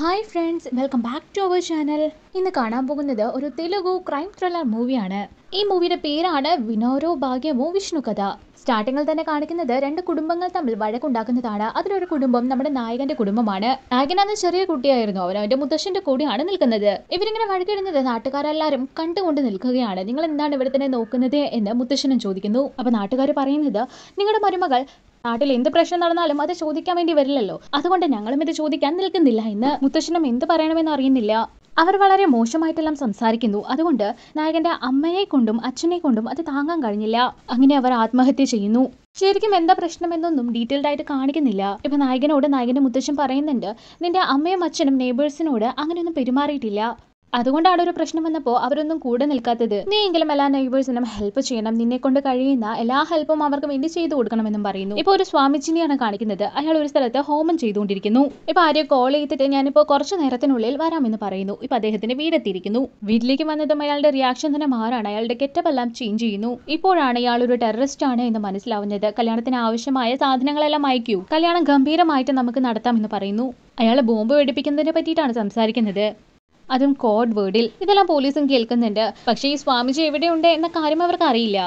hi friends welcome back to our channel ഇന്ന് കാണാൻ പോകുന്നത് ഒരു തെലുഗു ക്രൈം ത്രില്ലർ മൂവിയാണ് ഈ മൂവിയുടെ പേരാണ് വിനോരോ ഭാഗ്യമോ വിഷ്ണു കഥ സ്റ്റാർട്ടിങ്ങിൽ തന്നെ കാണിക്കുന്നത് രണ്ട് കുടുംബങ്ങൾ തമ്മിൽ വഴക്കുണ്ടാക്കുന്നതാണ് അതിലൊരു കുടുംബം നമ്മുടെ നായകന്റെ കുടുംബമാണ് നായകൻ അന്ന് ചെറിയ കുട്ടിയായിരുന്നു അവൻ അവന്റെ മുത്തശ്ശന്റെ കൂടിയാണ് നിൽക്കുന്നത് ഇവരിങ്ങനെ വഴക്കിടുന്നത് നാട്ടുകാരെല്ലാരും കണ്ടുകൊണ്ട് നിൽക്കുകയാണ് നിങ്ങൾ എന്താണ് ഇവിടെ തന്നെ നോക്കുന്നത് എന്ന് മുത്തശ്ശനും ചോദിക്കുന്നു അപ്പൊ നാട്ടുകാർ പറയുന്നത് നിങ്ങളുടെ മരുമകൾ നാട്ടിൽ എന്ത് പ്രശ്നം നടന്നാലും അത് ചോദിക്കാൻ വേണ്ടി വരില്ലല്ലോ അതുകൊണ്ട് ഞങ്ങളും ഇത് ചോദിക്കാൻ നിൽക്കുന്നില്ല എന്ന് മുത്തശ്ശനും എന്ത് പറയണമെന്ന് അറിയുന്നില്ല അവർ വളരെ മോശമായിട്ടെല്ലാം സംസാരിക്കുന്നു അതുകൊണ്ട് നായകന്റെ അമ്മയെ കൊണ്ടും അച്ഛനെ കൊണ്ടും അത് താങ്ങാൻ കഴിഞ്ഞില്ല അങ്ങനെ അവർ ആത്മഹത്യ ചെയ്യുന്നു ശരിക്കും എന്താ പ്രശ്നമെന്നൊന്നും ഡീറ്റെയിൽഡ് ആയിട്ട് കാണിക്കുന്നില്ല ഇപ്പൊ നായകനോട് നായകന്റെ മുത്തശ്ശൻ പറയുന്നുണ്ട് നിന്റെ അമ്മയും അച്ഛനും നെയ്ബേഴ്സിനോട് അങ്ങനെയൊന്നും പെരുമാറിയിട്ടില്ല അതുകൊണ്ടാണ് ഒരു പ്രശ്നം വന്നപ്പോൾ അവരൊന്നും കൂടെ നിൽക്കാത്തത് നീ എങ്കിലും എല്ലാ നെയ്ബേഴ്സിനും ഹെൽപ്പ് ചെയ്യണം നിന്നെ കൊണ്ട് കഴിയുന്ന എല്ലാ ഹെൽപ്പും അവർക്ക് വേണ്ടി ചെയ്തു കൊടുക്കണമെന്നും പറയുന്നു ഇപ്പോൾ ഒരു സ്വാമിജിനെയാണ് കാണിക്കുന്നത് അയാൾ ഒരു സ്ഥലത്ത് ഹോമം ചെയ്തുകൊണ്ടിരിക്കുന്നു ഇപ്പൊ ആരെയും കോൾ ചെയ്തിട്ട് ഞാനിപ്പോ കുറച്ച് നേരത്തിനുള്ളിൽ വരാമെന്ന് പറയുന്നു ഇപ്പൊ അദ്ദേഹത്തിന്റെ വീടെത്തിയിരിക്കുന്നു വീട്ടിലേക്ക് വന്നതും അയാളുടെ റിയാക്ഷൻ തന്നെ മാറാണ് അയാളുടെ കെറ്റപ്പ് എല്ലാം ചേഞ്ച് ചെയ്യുന്നു ഇപ്പോഴാണ് ഇയാൾ ഒരു ടെററിസ്റ്റ് ആണ് എന്ന് മനസ്സിലാവുന്നത് കല്യാണത്തിന് ആവശ്യമായ സാധനങ്ങളെല്ലാം അയക്കൂ കല്യാണം ഗംഭീരമായിട്ട് നമുക്ക് നടത്താമെന്ന് പറയുന്നു അയാൾ ബോംബ് വെടിപ്പിക്കുന്നതിനെ പറ്റിയിട്ടാണ് സംസാരിക്കുന്നത് അതും കോഡ് വേർഡിൽ ഇതെല്ലാം പോലീസും കേൾക്കുന്നുണ്ട് പക്ഷേ ഈ സ്വാമിജി എവിടെയുണ്ട് എന്ന കാര്യം അവർക്ക് അറിയില്ല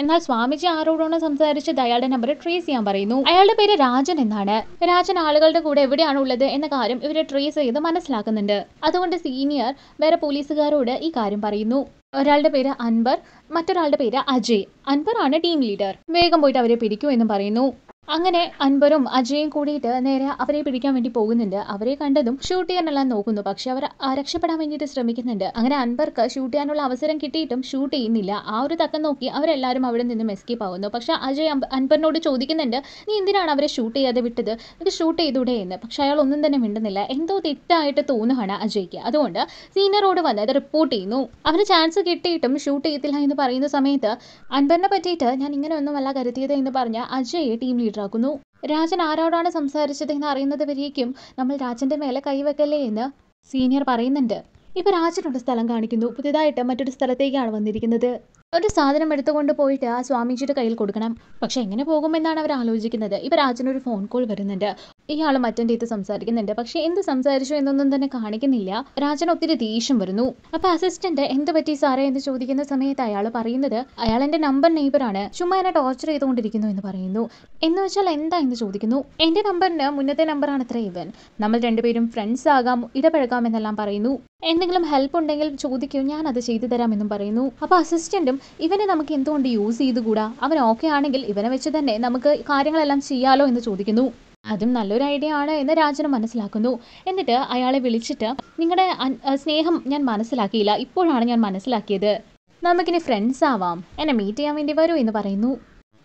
എന്നാൽ സ്വാമിജി ആരോടാണ് സംസാരിച്ചത് അയാളുടെ നമ്പർ ട്രേസ് ചെയ്യാൻ പറയുന്നു അയാളുടെ പേര് രാജൻ എന്നാണ് രാജൻ ആളുകളുടെ കൂടെ എവിടെയാണ് ഉള്ളത് എന്ന കാര്യം ഇവരെ ട്രേസ് ചെയ്ത് മനസ്സിലാക്കുന്നുണ്ട് അതുകൊണ്ട് സീനിയർ വേറെ പോലീസുകാരോട് ഈ കാര്യം പറയുന്നു ഒരാളുടെ പേര് അൻവർ മറ്റൊരാളുടെ പേര് അജയ് അൻവർ ആണ് ടീം ലീഡർ വേഗം പോയിട്ട് അവരെ പിടിക്കൂ എന്ന് പറയുന്നു അങ്ങനെ അൻപരും അജയും കൂടിയിട്ട് നേരെ അവരെ പിടിക്കാൻ വേണ്ടി പോകുന്നുണ്ട് അവരെ കണ്ടതും ഷൂട്ട് ചെയ്യാനെല്ലാം നോക്കുന്നു പക്ഷെ അവർ രക്ഷപ്പെടാൻ വേണ്ടിയിട്ട് ശ്രമിക്കുന്നുണ്ട് അങ്ങനെ അൻപർക്ക് ഷൂട്ട് ചെയ്യാനുള്ള അവസരം കിട്ടിയിട്ടും ഷൂട്ട് ചെയ്യുന്നില്ല ആ ഒരു തക്കം നോക്കി അവരെല്ലാവരും അവിടെ നിന്നും എസ്കേപ്പ് ആവുന്നു പക്ഷെ അജയ് അൻപറിനോട് ചോദിക്കുന്നുണ്ട് നീ എന്തിനാണ് അവരെ ഷൂട്ട് ചെയ്യാതെ വിട്ടത് എനിക്ക് ഷൂട്ട് ചെയ്തൂടെ എന്ന് പക്ഷെ അയാൾ ഒന്നും തന്നെ മിണ്ടുന്നില്ല എന്തോ തെറ്റായിട്ട് തോന്നുകയാണ് അജയ്ക്ക് അതുകൊണ്ട് സീനിയറോട് വന്ന് അത് റിപ്പോർട്ട് ചെയ്യുന്നു അവന് ചാൻസ് കിട്ടിയിട്ടും ഷൂട്ട് ചെയ്തില്ല എന്ന് പറയുന്ന സമയത്ത് അൻപറിനെ പറ്റിയിട്ട് ഞാൻ ഇങ്ങനെ അല്ല കരുതിയത് എന്ന് പറഞ്ഞ അജയ് ടീം ലീഡർ ഹാജരാകുന്നു രാജൻ ആരോടാണ് അറിയുന്നത് അറിയുന്നതുവരേക്കും നമ്മൾ രാജന്റെ മേലെ കൈവെക്കല്ലേ എന്ന് സീനിയർ പറയുന്നുണ്ട് ഇപ്പോൾ രാജനോട് സ്ഥലം കാണിക്കുന്നു പുതിയതായിട്ട് മറ്റൊരു സ്ഥലത്തേക്കാണ് വന്നിരിക്കുന്നത് ഒരു സാധനം എടുത്തുകൊണ്ട് പോയിട്ട് ആ സ്വാമിജിയുടെ കയ്യിൽ കൊടുക്കണം പക്ഷെ എങ്ങനെ പോകുമെന്നാണ് അവർ ആലോചിക്കുന്നത് രാജൻ രാജനൊരു ഫോൺ കോൾ വരുന്നുണ്ട് ഇയാളും അറ്റൻഡ് ഇത് സംസാരിക്കുന്നുണ്ട് പക്ഷേ എന്ത് സംസാരിച്ചു എന്നൊന്നും തന്നെ കാണിക്കുന്നില്ല രാജൻ ഒത്തിരി ദേഷ്യം വരുന്നു അപ്പോൾ അസിസ്റ്റന്റ് എന്ത് പറ്റി സാറേ എന്ന് ചോദിക്കുന്ന സമയത്ത് അയാൾ പറയുന്നത് അയാൾ എൻ്റെ നമ്പർ നെയ്ബറാണ് ചുമ്മാ എന്നെ ടോർച്ചർ ചെയ്തുകൊണ്ടിരിക്കുന്നു എന്ന് പറയുന്നു എന്ന് വെച്ചാൽ എന്താ എന്ന് ചോദിക്കുന്നു എൻ്റെ നമ്പറിന് മുന്നത്തെ നമ്പറാണ് അത്ര ഇവൻ നമ്മൾ രണ്ടുപേരും ഫ്രണ്ട്സ് ആകാം ഇടപഴകാം എന്നെല്ലാം പറയുന്നു എന്തെങ്കിലും ഹെൽപ്പ് ഉണ്ടെങ്കിൽ ചോദിക്കൂ ഞാൻ അത് ചെയ്തു തരാമെന്നും പറയുന്നു അപ്പോൾ അസിസ്റ്റന്റും ഇവനെ നമുക്ക് എന്തുകൊണ്ട് യൂസ് ചെയ്തുകൂടാ അവൻ ഓക്കെ ആണെങ്കിൽ ഇവനെ വെച്ച് തന്നെ നമുക്ക് കാര്യങ്ങളെല്ലാം ചെയ്യാലോ എന്ന് ചോദിക്കുന്നു അതും നല്ലൊരു ഐഡിയ ആണ് എന്ന് രാജനും മനസ്സിലാക്കുന്നു എന്നിട്ട് അയാളെ വിളിച്ചിട്ട് നിങ്ങളുടെ സ്നേഹം ഞാൻ മനസ്സിലാക്കിയില്ല ഇപ്പോഴാണ് ഞാൻ മനസ്സിലാക്കിയത് നമുക്കിനി ഫ്രണ്ട്സ് ആവാം എന്നെ മീറ്റ് ചെയ്യാൻ വേണ്ടി വരൂ എന്ന് പറയുന്നു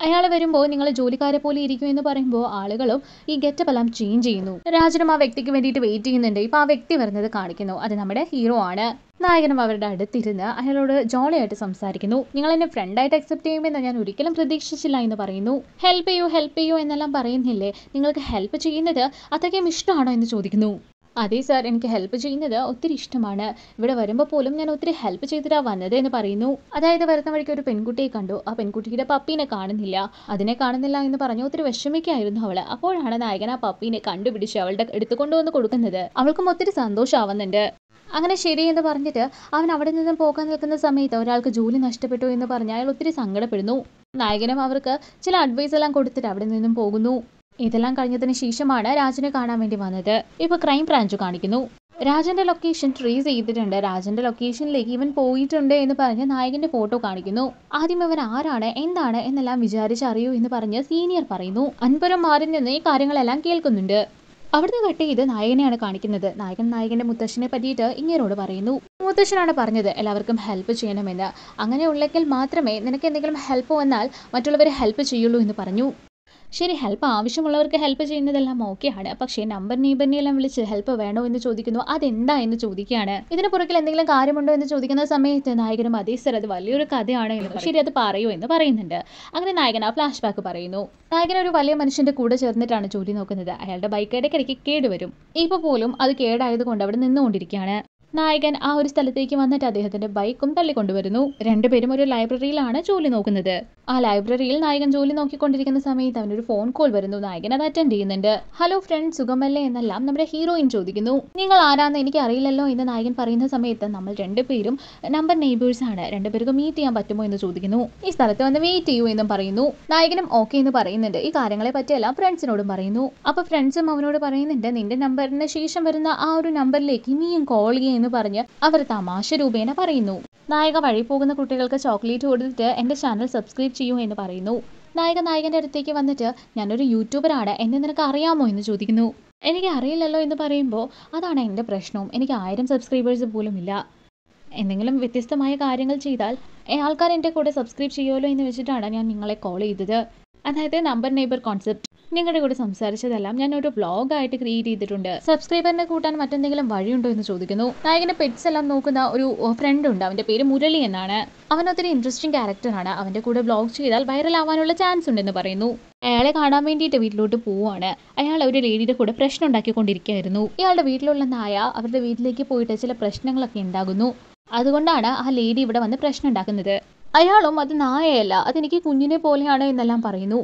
അയാൾ വരുമ്പോൾ നിങ്ങൾ ജോലിക്കാരെ പോലെ ഇരിക്കും എന്ന് പറയുമ്പോൾ ആളുകളും ഈ ഗെറ്റപ്പ് എല്ലാം ചേഞ്ച് ചെയ്യുന്നു രാജനും ആ വ്യക്തിക്ക് വേണ്ടിയിട്ട് വെയിറ്റ് ചെയ്യുന്നുണ്ട് ഇപ്പോൾ ആ വ്യക്തി വരുന്നത് കാണിക്കുന്നു അത് നമ്മുടെ ഹീറോ ആണ് നായകനും അവരുടെ അടുത്തിരുന്ന് അയാളോട് ജോളിയായിട്ട് സംസാരിക്കുന്നു നിങ്ങൾ എന്നെ ഫ്രണ്ടായിട്ട് അക്സെപ്റ്റ് ചെയ്യുമെന്ന് ഞാൻ ഒരിക്കലും പ്രതീക്ഷിച്ചില്ല എന്ന് പറയുന്നു ഹെൽപ്പ് ചെയ്യൂ ഹെൽപ്പ് ചെയ്യൂ എന്നെല്ലാം പറയുന്നില്ലേ നിങ്ങൾക്ക് ഹെൽപ്പ് ചെയ്യുന്നത് അത്രയ്ക്കും ഇഷ്ടമാണോ എന്ന് ചോദിക്കുന്നു അതെ സാർ എനിക്ക് ഹെൽപ്പ് ചെയ്യുന്നത് ഒത്തിരി ഇഷ്ടമാണ് ഇവിടെ വരുമ്പോൾ പോലും ഞാൻ ഒത്തിരി ഹെൽപ്പ് ചെയ്തിട്ടാണ് വന്നത് എന്ന് പറയുന്നു അതായത് വരുന്ന വഴിക്ക് ഒരു പെൺകുട്ടിയെ കണ്ടു ആ പെൺകുട്ടിയുടെ പപ്പീനെ കാണുന്നില്ല അതിനെ കാണുന്നില്ല എന്ന് പറഞ്ഞ് ഒത്തിരി വിഷമിക്കായിരുന്നു അവൾ അപ്പോഴാണ് നായകൻ ആ പപ്പീനെ കണ്ടുപിടിച്ച് അവളുടെ എടുത്തു കൊണ്ടുവന്ന് കൊടുക്കുന്നത് അവൾക്കും ഒത്തിരി സന്തോഷമാവുന്നുണ്ട് അങ്ങനെ ശരി എന്ന് പറഞ്ഞിട്ട് അവൻ അവിടെ നിന്നും പോകാൻ നിൽക്കുന്ന സമയത്ത് ഒരാൾക്ക് ജോലി നഷ്ടപ്പെട്ടു എന്ന് പറഞ്ഞ് അയാൾ ഒത്തിരി സങ്കടപ്പെടുന്നു നായകനും അവർക്ക് ചില അഡ്വൈസ് എല്ലാം കൊടുത്തിട്ട് അവിടെ നിന്നും പോകുന്നു ഇതെല്ലാം കഴിഞ്ഞതിന് ശേഷമാണ് രാജനെ കാണാൻ വേണ്ടി വന്നത് ഇപ്പൊ ക്രൈം ബ്രാഞ്ച് കാണിക്കുന്നു രാജന്റെ ലൊക്കേഷൻ ട്രേസ് ചെയ്തിട്ടുണ്ട് രാജന്റെ ലൊക്കേഷനിലേക്ക് ഇവൻ പോയിട്ടുണ്ട് എന്ന് പറഞ്ഞ് നായകന്റെ ഫോട്ടോ കാണിക്കുന്നു ആദ്യം ഇവൻ ആരാണ് എന്താണ് എന്നെല്ലാം വിചാരിച്ചറിയൂ എന്ന് പറഞ്ഞ് സീനിയർ പറയുന്നു അൻപുരം മാറി നിന്ന് ഈ കാര്യങ്ങളെല്ലാം കേൾക്കുന്നുണ്ട് അവിടുന്ന് കട്ട് ചെയ്ത് നായകനെയാണ് കാണിക്കുന്നത് നായകൻ നായകന്റെ മുത്തശ്ശനെ പറ്റിയിട്ട് ഇങ്ങനോട് പറയുന്നു മുത്തശ്ശനാണ് പറഞ്ഞത് എല്ലാവർക്കും ഹെൽപ്പ് ചെയ്യണമെന്ന് അങ്ങനെ ഉള്ളെങ്കിൽ മാത്രമേ നിനക്ക് എന്തെങ്കിലും ഹെൽപ്പ് വന്നാൽ മറ്റുള്ളവരെ ഹെൽപ്പ് ചെയ്യുള്ളൂ എന്ന് പറഞ്ഞു ശരി ഹെൽപ്പ് ആവശ്യമുള്ളവർക്ക് ഹെൽപ്പ് ചെയ്യുന്നതെല്ലാം ഓക്കെയാണ് പക്ഷേ നമ്പർ എല്ലാം വിളിച്ച് ഹെൽപ്പ് വേണോ എന്ന് ചോദിക്കുന്നു അതെന്താ എന്ന് ചോദിക്കുകയാണ് ഇതിന് പുറകിൽ എന്തെങ്കിലും കാര്യമുണ്ടോ എന്ന് ചോദിക്കുന്ന സമയത്ത് നായകനും അതേ സർ അത് വലിയൊരു കഥയാണ് എന്ന് ശരി അത് പറയൂ എന്ന് പറയുന്നുണ്ട് അങ്ങനെ നായകൻ ആ ഫ്ലാഷ് ബാക്ക് പറയുന്നു നായകൻ ഒരു വലിയ മനുഷ്യന്റെ കൂടെ ചേർന്നിട്ടാണ് ജോലി നോക്കുന്നത് അയാളുടെ ബൈക്ക് ഇടയ്ക്കിടയ്ക്ക് കേടുവരും ഇപ്പോൾ പോലും അത് കേടായതുകൊണ്ട് അവിടെ നിന്നുകൊണ്ടിരിക്കുകയാണ് നായകൻ ആ ഒരു സ്ഥലത്തേക്ക് വന്നിട്ട് അദ്ദേഹത്തിന്റെ ബൈക്കും തള്ളിക്കൊണ്ടുവരുന്നു രണ്ടുപേരും ഒരു ലൈബ്രറിയിലാണ് ജോലി നോക്കുന്നത് ആ ലൈബ്രറിയിൽ നായകൻ ജോലി നോക്കിക്കൊണ്ടിരിക്കുന്ന സമയത്ത് അവനൊരു ഫോൺ കോൾ വരുന്നു നായകൻ അത് അറ്റൻഡ് ചെയ്യുന്നുണ്ട് ഹലോ ഫ്രണ്ട് സുഖമല്ലേ എന്നെല്ലാം നമ്മുടെ ഹീറോയിൻ ചോദിക്കുന്നു നിങ്ങൾ ആരാന്ന് എനിക്ക് അറിയില്ലല്ലോ എന്ന് നായകൻ പറയുന്ന സമയത്ത് നമ്മൾ രണ്ടുപേരും നമ്പർ നെയ്ബേഴ്സ് ആണ് രണ്ടുപേർക്കും മീറ്റ് ചെയ്യാൻ പറ്റുമോ എന്ന് ചോദിക്കുന്നു ഈ സ്ഥലത്ത് വന്ന് മീറ്റ് ചെയ്യൂ എന്നും പറയുന്നു നായകനും ഓക്കെ എന്ന് പറയുന്നുണ്ട് ഈ കാര്യങ്ങളെ പറ്റിയെല്ലാം ഫ്രണ്ട്സിനോടും പറയുന്നു അപ്പൊ ഫ്രണ്ട്സും അവനോട് പറയുന്നുണ്ട് നിന്റെ നമ്പറിന് ശേഷം വരുന്ന ആ ഒരു നമ്പറിലേക്ക് നീയും കോൾ ചെയ്യുന്നു എന്ന് പറഞ്ഞ് അവർ തമാശ രൂപേണ പറയുന്നു നായക വഴി പോകുന്ന കുട്ടികൾക്ക് ചോക്ലേറ്റ് കൊടുത്തിട്ട് എൻ്റെ ചാനൽ സബ്സ്ക്രൈബ് ചെയ്യൂ എന്ന് പറയുന്നു നായക നായകന്റെ അടുത്തേക്ക് വന്നിട്ട് ഞാനൊരു യൂട്യൂബറാണ് എന്നെ നിനക്ക് അറിയാമോ എന്ന് ചോദിക്കുന്നു എനിക്ക് അറിയില്ലല്ലോ എന്ന് പറയുമ്പോൾ അതാണ് എൻ്റെ പ്രശ്നവും എനിക്ക് ആയിരം സബ്സ്ക്രൈബേഴ്സ് പോലും ഇല്ല എന്തെങ്കിലും വ്യത്യസ്തമായ കാര്യങ്ങൾ ചെയ്താൽ ആൾക്കാർ എൻ്റെ കൂടെ സബ്സ്ക്രൈബ് ചെയ്യുമല്ലോ എന്ന് വെച്ചിട്ടാണ് ഞാൻ നിങ്ങളെ കോൾ ചെയ്തത് അതായത് നമ്പർ നെയ്ബർ കോൺസെപ്റ്റ് നിങ്ങളുടെ കൂടെ സംസാരിച്ചതെല്ലാം ഞാൻ ഒരു ആയിട്ട് ക്രിയേറ്റ് ചെയ്തിട്ടുണ്ട് സബ്സ്ക്രൈബറിനെ കൂട്ടാൻ മറ്റെന്തെങ്കിലും വഴിയുണ്ടോ എന്ന് ചോദിക്കുന്നു നായകന്റെ പെറ്റ്സ് എല്ലാം നോക്കുന്ന ഒരു ഫ്രണ്ട് ഉണ്ട് അവന്റെ പേര് മുരളി എന്നാണ് അവൻ ഒത്തിരി ഇൻട്രസ്റ്റിംഗ് ക്യാരക്ടറാണ് അവന്റെ കൂടെ ബ്ലോഗ് ചെയ്താൽ വൈറൽ ആവാനുള്ള ചാൻസ് ഉണ്ടെന്ന് പറയുന്നു അയാളെ കാണാൻ വേണ്ടിയിട്ട് വീട്ടിലോട്ട് പോവുകയാണ് അയാൾ ഒരു ലേഡിയുടെ കൂടെ പ്രശ്നം ഉണ്ടാക്കിക്കൊണ്ടിരിക്കുകയായിരുന്നു ഇയാളുടെ വീട്ടിലുള്ള നായ അവരുടെ വീട്ടിലേക്ക് പോയിട്ട് ചില പ്രശ്നങ്ങളൊക്കെ ഉണ്ടാകുന്നു അതുകൊണ്ടാണ് ആ ലേഡി ഇവിടെ വന്ന് പ്രശ്നം ഉണ്ടാക്കുന്നത് അയാളും അത് നായയല്ല അതെനിക്ക് കുഞ്ഞിനെ പോലെയാണ് എന്നെല്ലാം പറയുന്നു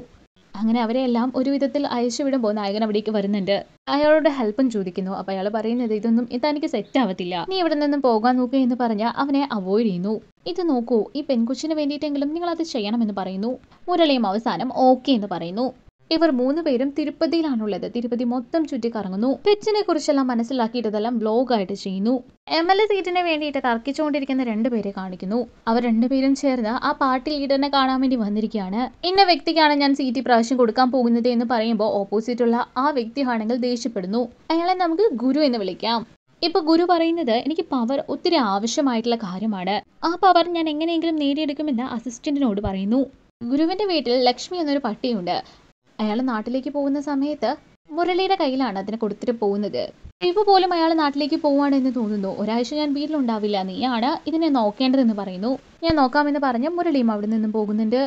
അങ്ങനെ അവരെ എല്ലാം ഒരു വിധത്തിൽ അയച്ചു വിടുമ്പോൾ നായകൻ അവിടേക്ക് വരുന്നുണ്ട് അയാളോട് ഹെൽപ്പും ചോദിക്കുന്നു അപ്പോൾ അയാൾ പറയുന്നത് ഇതൊന്നും ഇതെനിക്ക് സെറ്റ് ആവത്തില്ല നീ ഇവിടെ നിന്നും പോകാൻ നോക്കുക എന്ന് പറഞ്ഞ് അവനെ അവോയ്ഡ് ചെയ്യുന്നു ഇത് നോക്കൂ ഈ പെൺകുച്ചിന് വേണ്ടിയിട്ടെങ്കിലും നിങ്ങൾ അത് ചെയ്യണമെന്ന് പറയുന്നു മുരളിയും അവസാനം ഓക്കെ എന്ന് പറയുന്നു ഇവർ മൂന്നുപേരും തിരുപ്പതിയിലാണുള്ളത് തിരുപ്പതി മൊത്തം ചുറ്റി കറങ്ങുന്നു പെച്ചിനെ കുറിച്ചെല്ലാം മനസ്സിലാക്കിയിട്ടതെല്ലാം ബ്ലോഗായിട്ട് ചെയ്യുന്നു എം എൽ എ സീറ്റിന് വേണ്ടിയിട്ട് തർക്കിച്ചുകൊണ്ടിരിക്കുന്ന രണ്ടുപേരെ കാണിക്കുന്നു അവർ രണ്ടുപേരും ചേർന്ന് ആ പാർട്ടി ലീഡറിനെ കാണാൻ വേണ്ടി വന്നിരിക്കുകയാണ് ഇന്ന വ്യക്തിക്കാണ് ഞാൻ സീറ്റ് പ്രാവശ്യം കൊടുക്കാൻ പോകുന്നത് എന്ന് പറയുമ്പോൾ ഓപ്പോസിറ്റ് ഉള്ള ആ വ്യക്തിയാണെങ്കിൽ ദേഷ്യപ്പെടുന്നു അയാളെ നമുക്ക് ഗുരു എന്ന് വിളിക്കാം ഇപ്പൊ ഗുരു പറയുന്നത് എനിക്ക് പവർ ഒത്തിരി ആവശ്യമായിട്ടുള്ള കാര്യമാണ് ആ പവർ ഞാൻ എങ്ങനെയെങ്കിലും നേടിയെടുക്കുമെന്ന് അസിസ്റ്റന്റിനോട് പറയുന്നു ഗുരുവിന്റെ വീട്ടിൽ ലക്ഷ്മി എന്നൊരു പട്ടിയുണ്ട് അയാൾ നാട്ടിലേക്ക് പോകുന്ന സമയത്ത് മുരളിയുടെ കയ്യിലാണ് അതിനെ കൊടുത്തിട്ട് പോകുന്നത് ഇപ്പൊ പോലും അയാൾ നാട്ടിലേക്ക് എന്ന് തോന്നുന്നു ഒരാഴ്ച ഞാൻ വീട്ടിലുണ്ടാവില്ല നീയാണ് ഇതിനെ നോക്കേണ്ടതെന്ന് പറയുന്നു ഞാൻ നോക്കാമെന്ന് പറഞ്ഞ മുരളിയും അവിടെ നിന്നും പോകുന്നുണ്ട്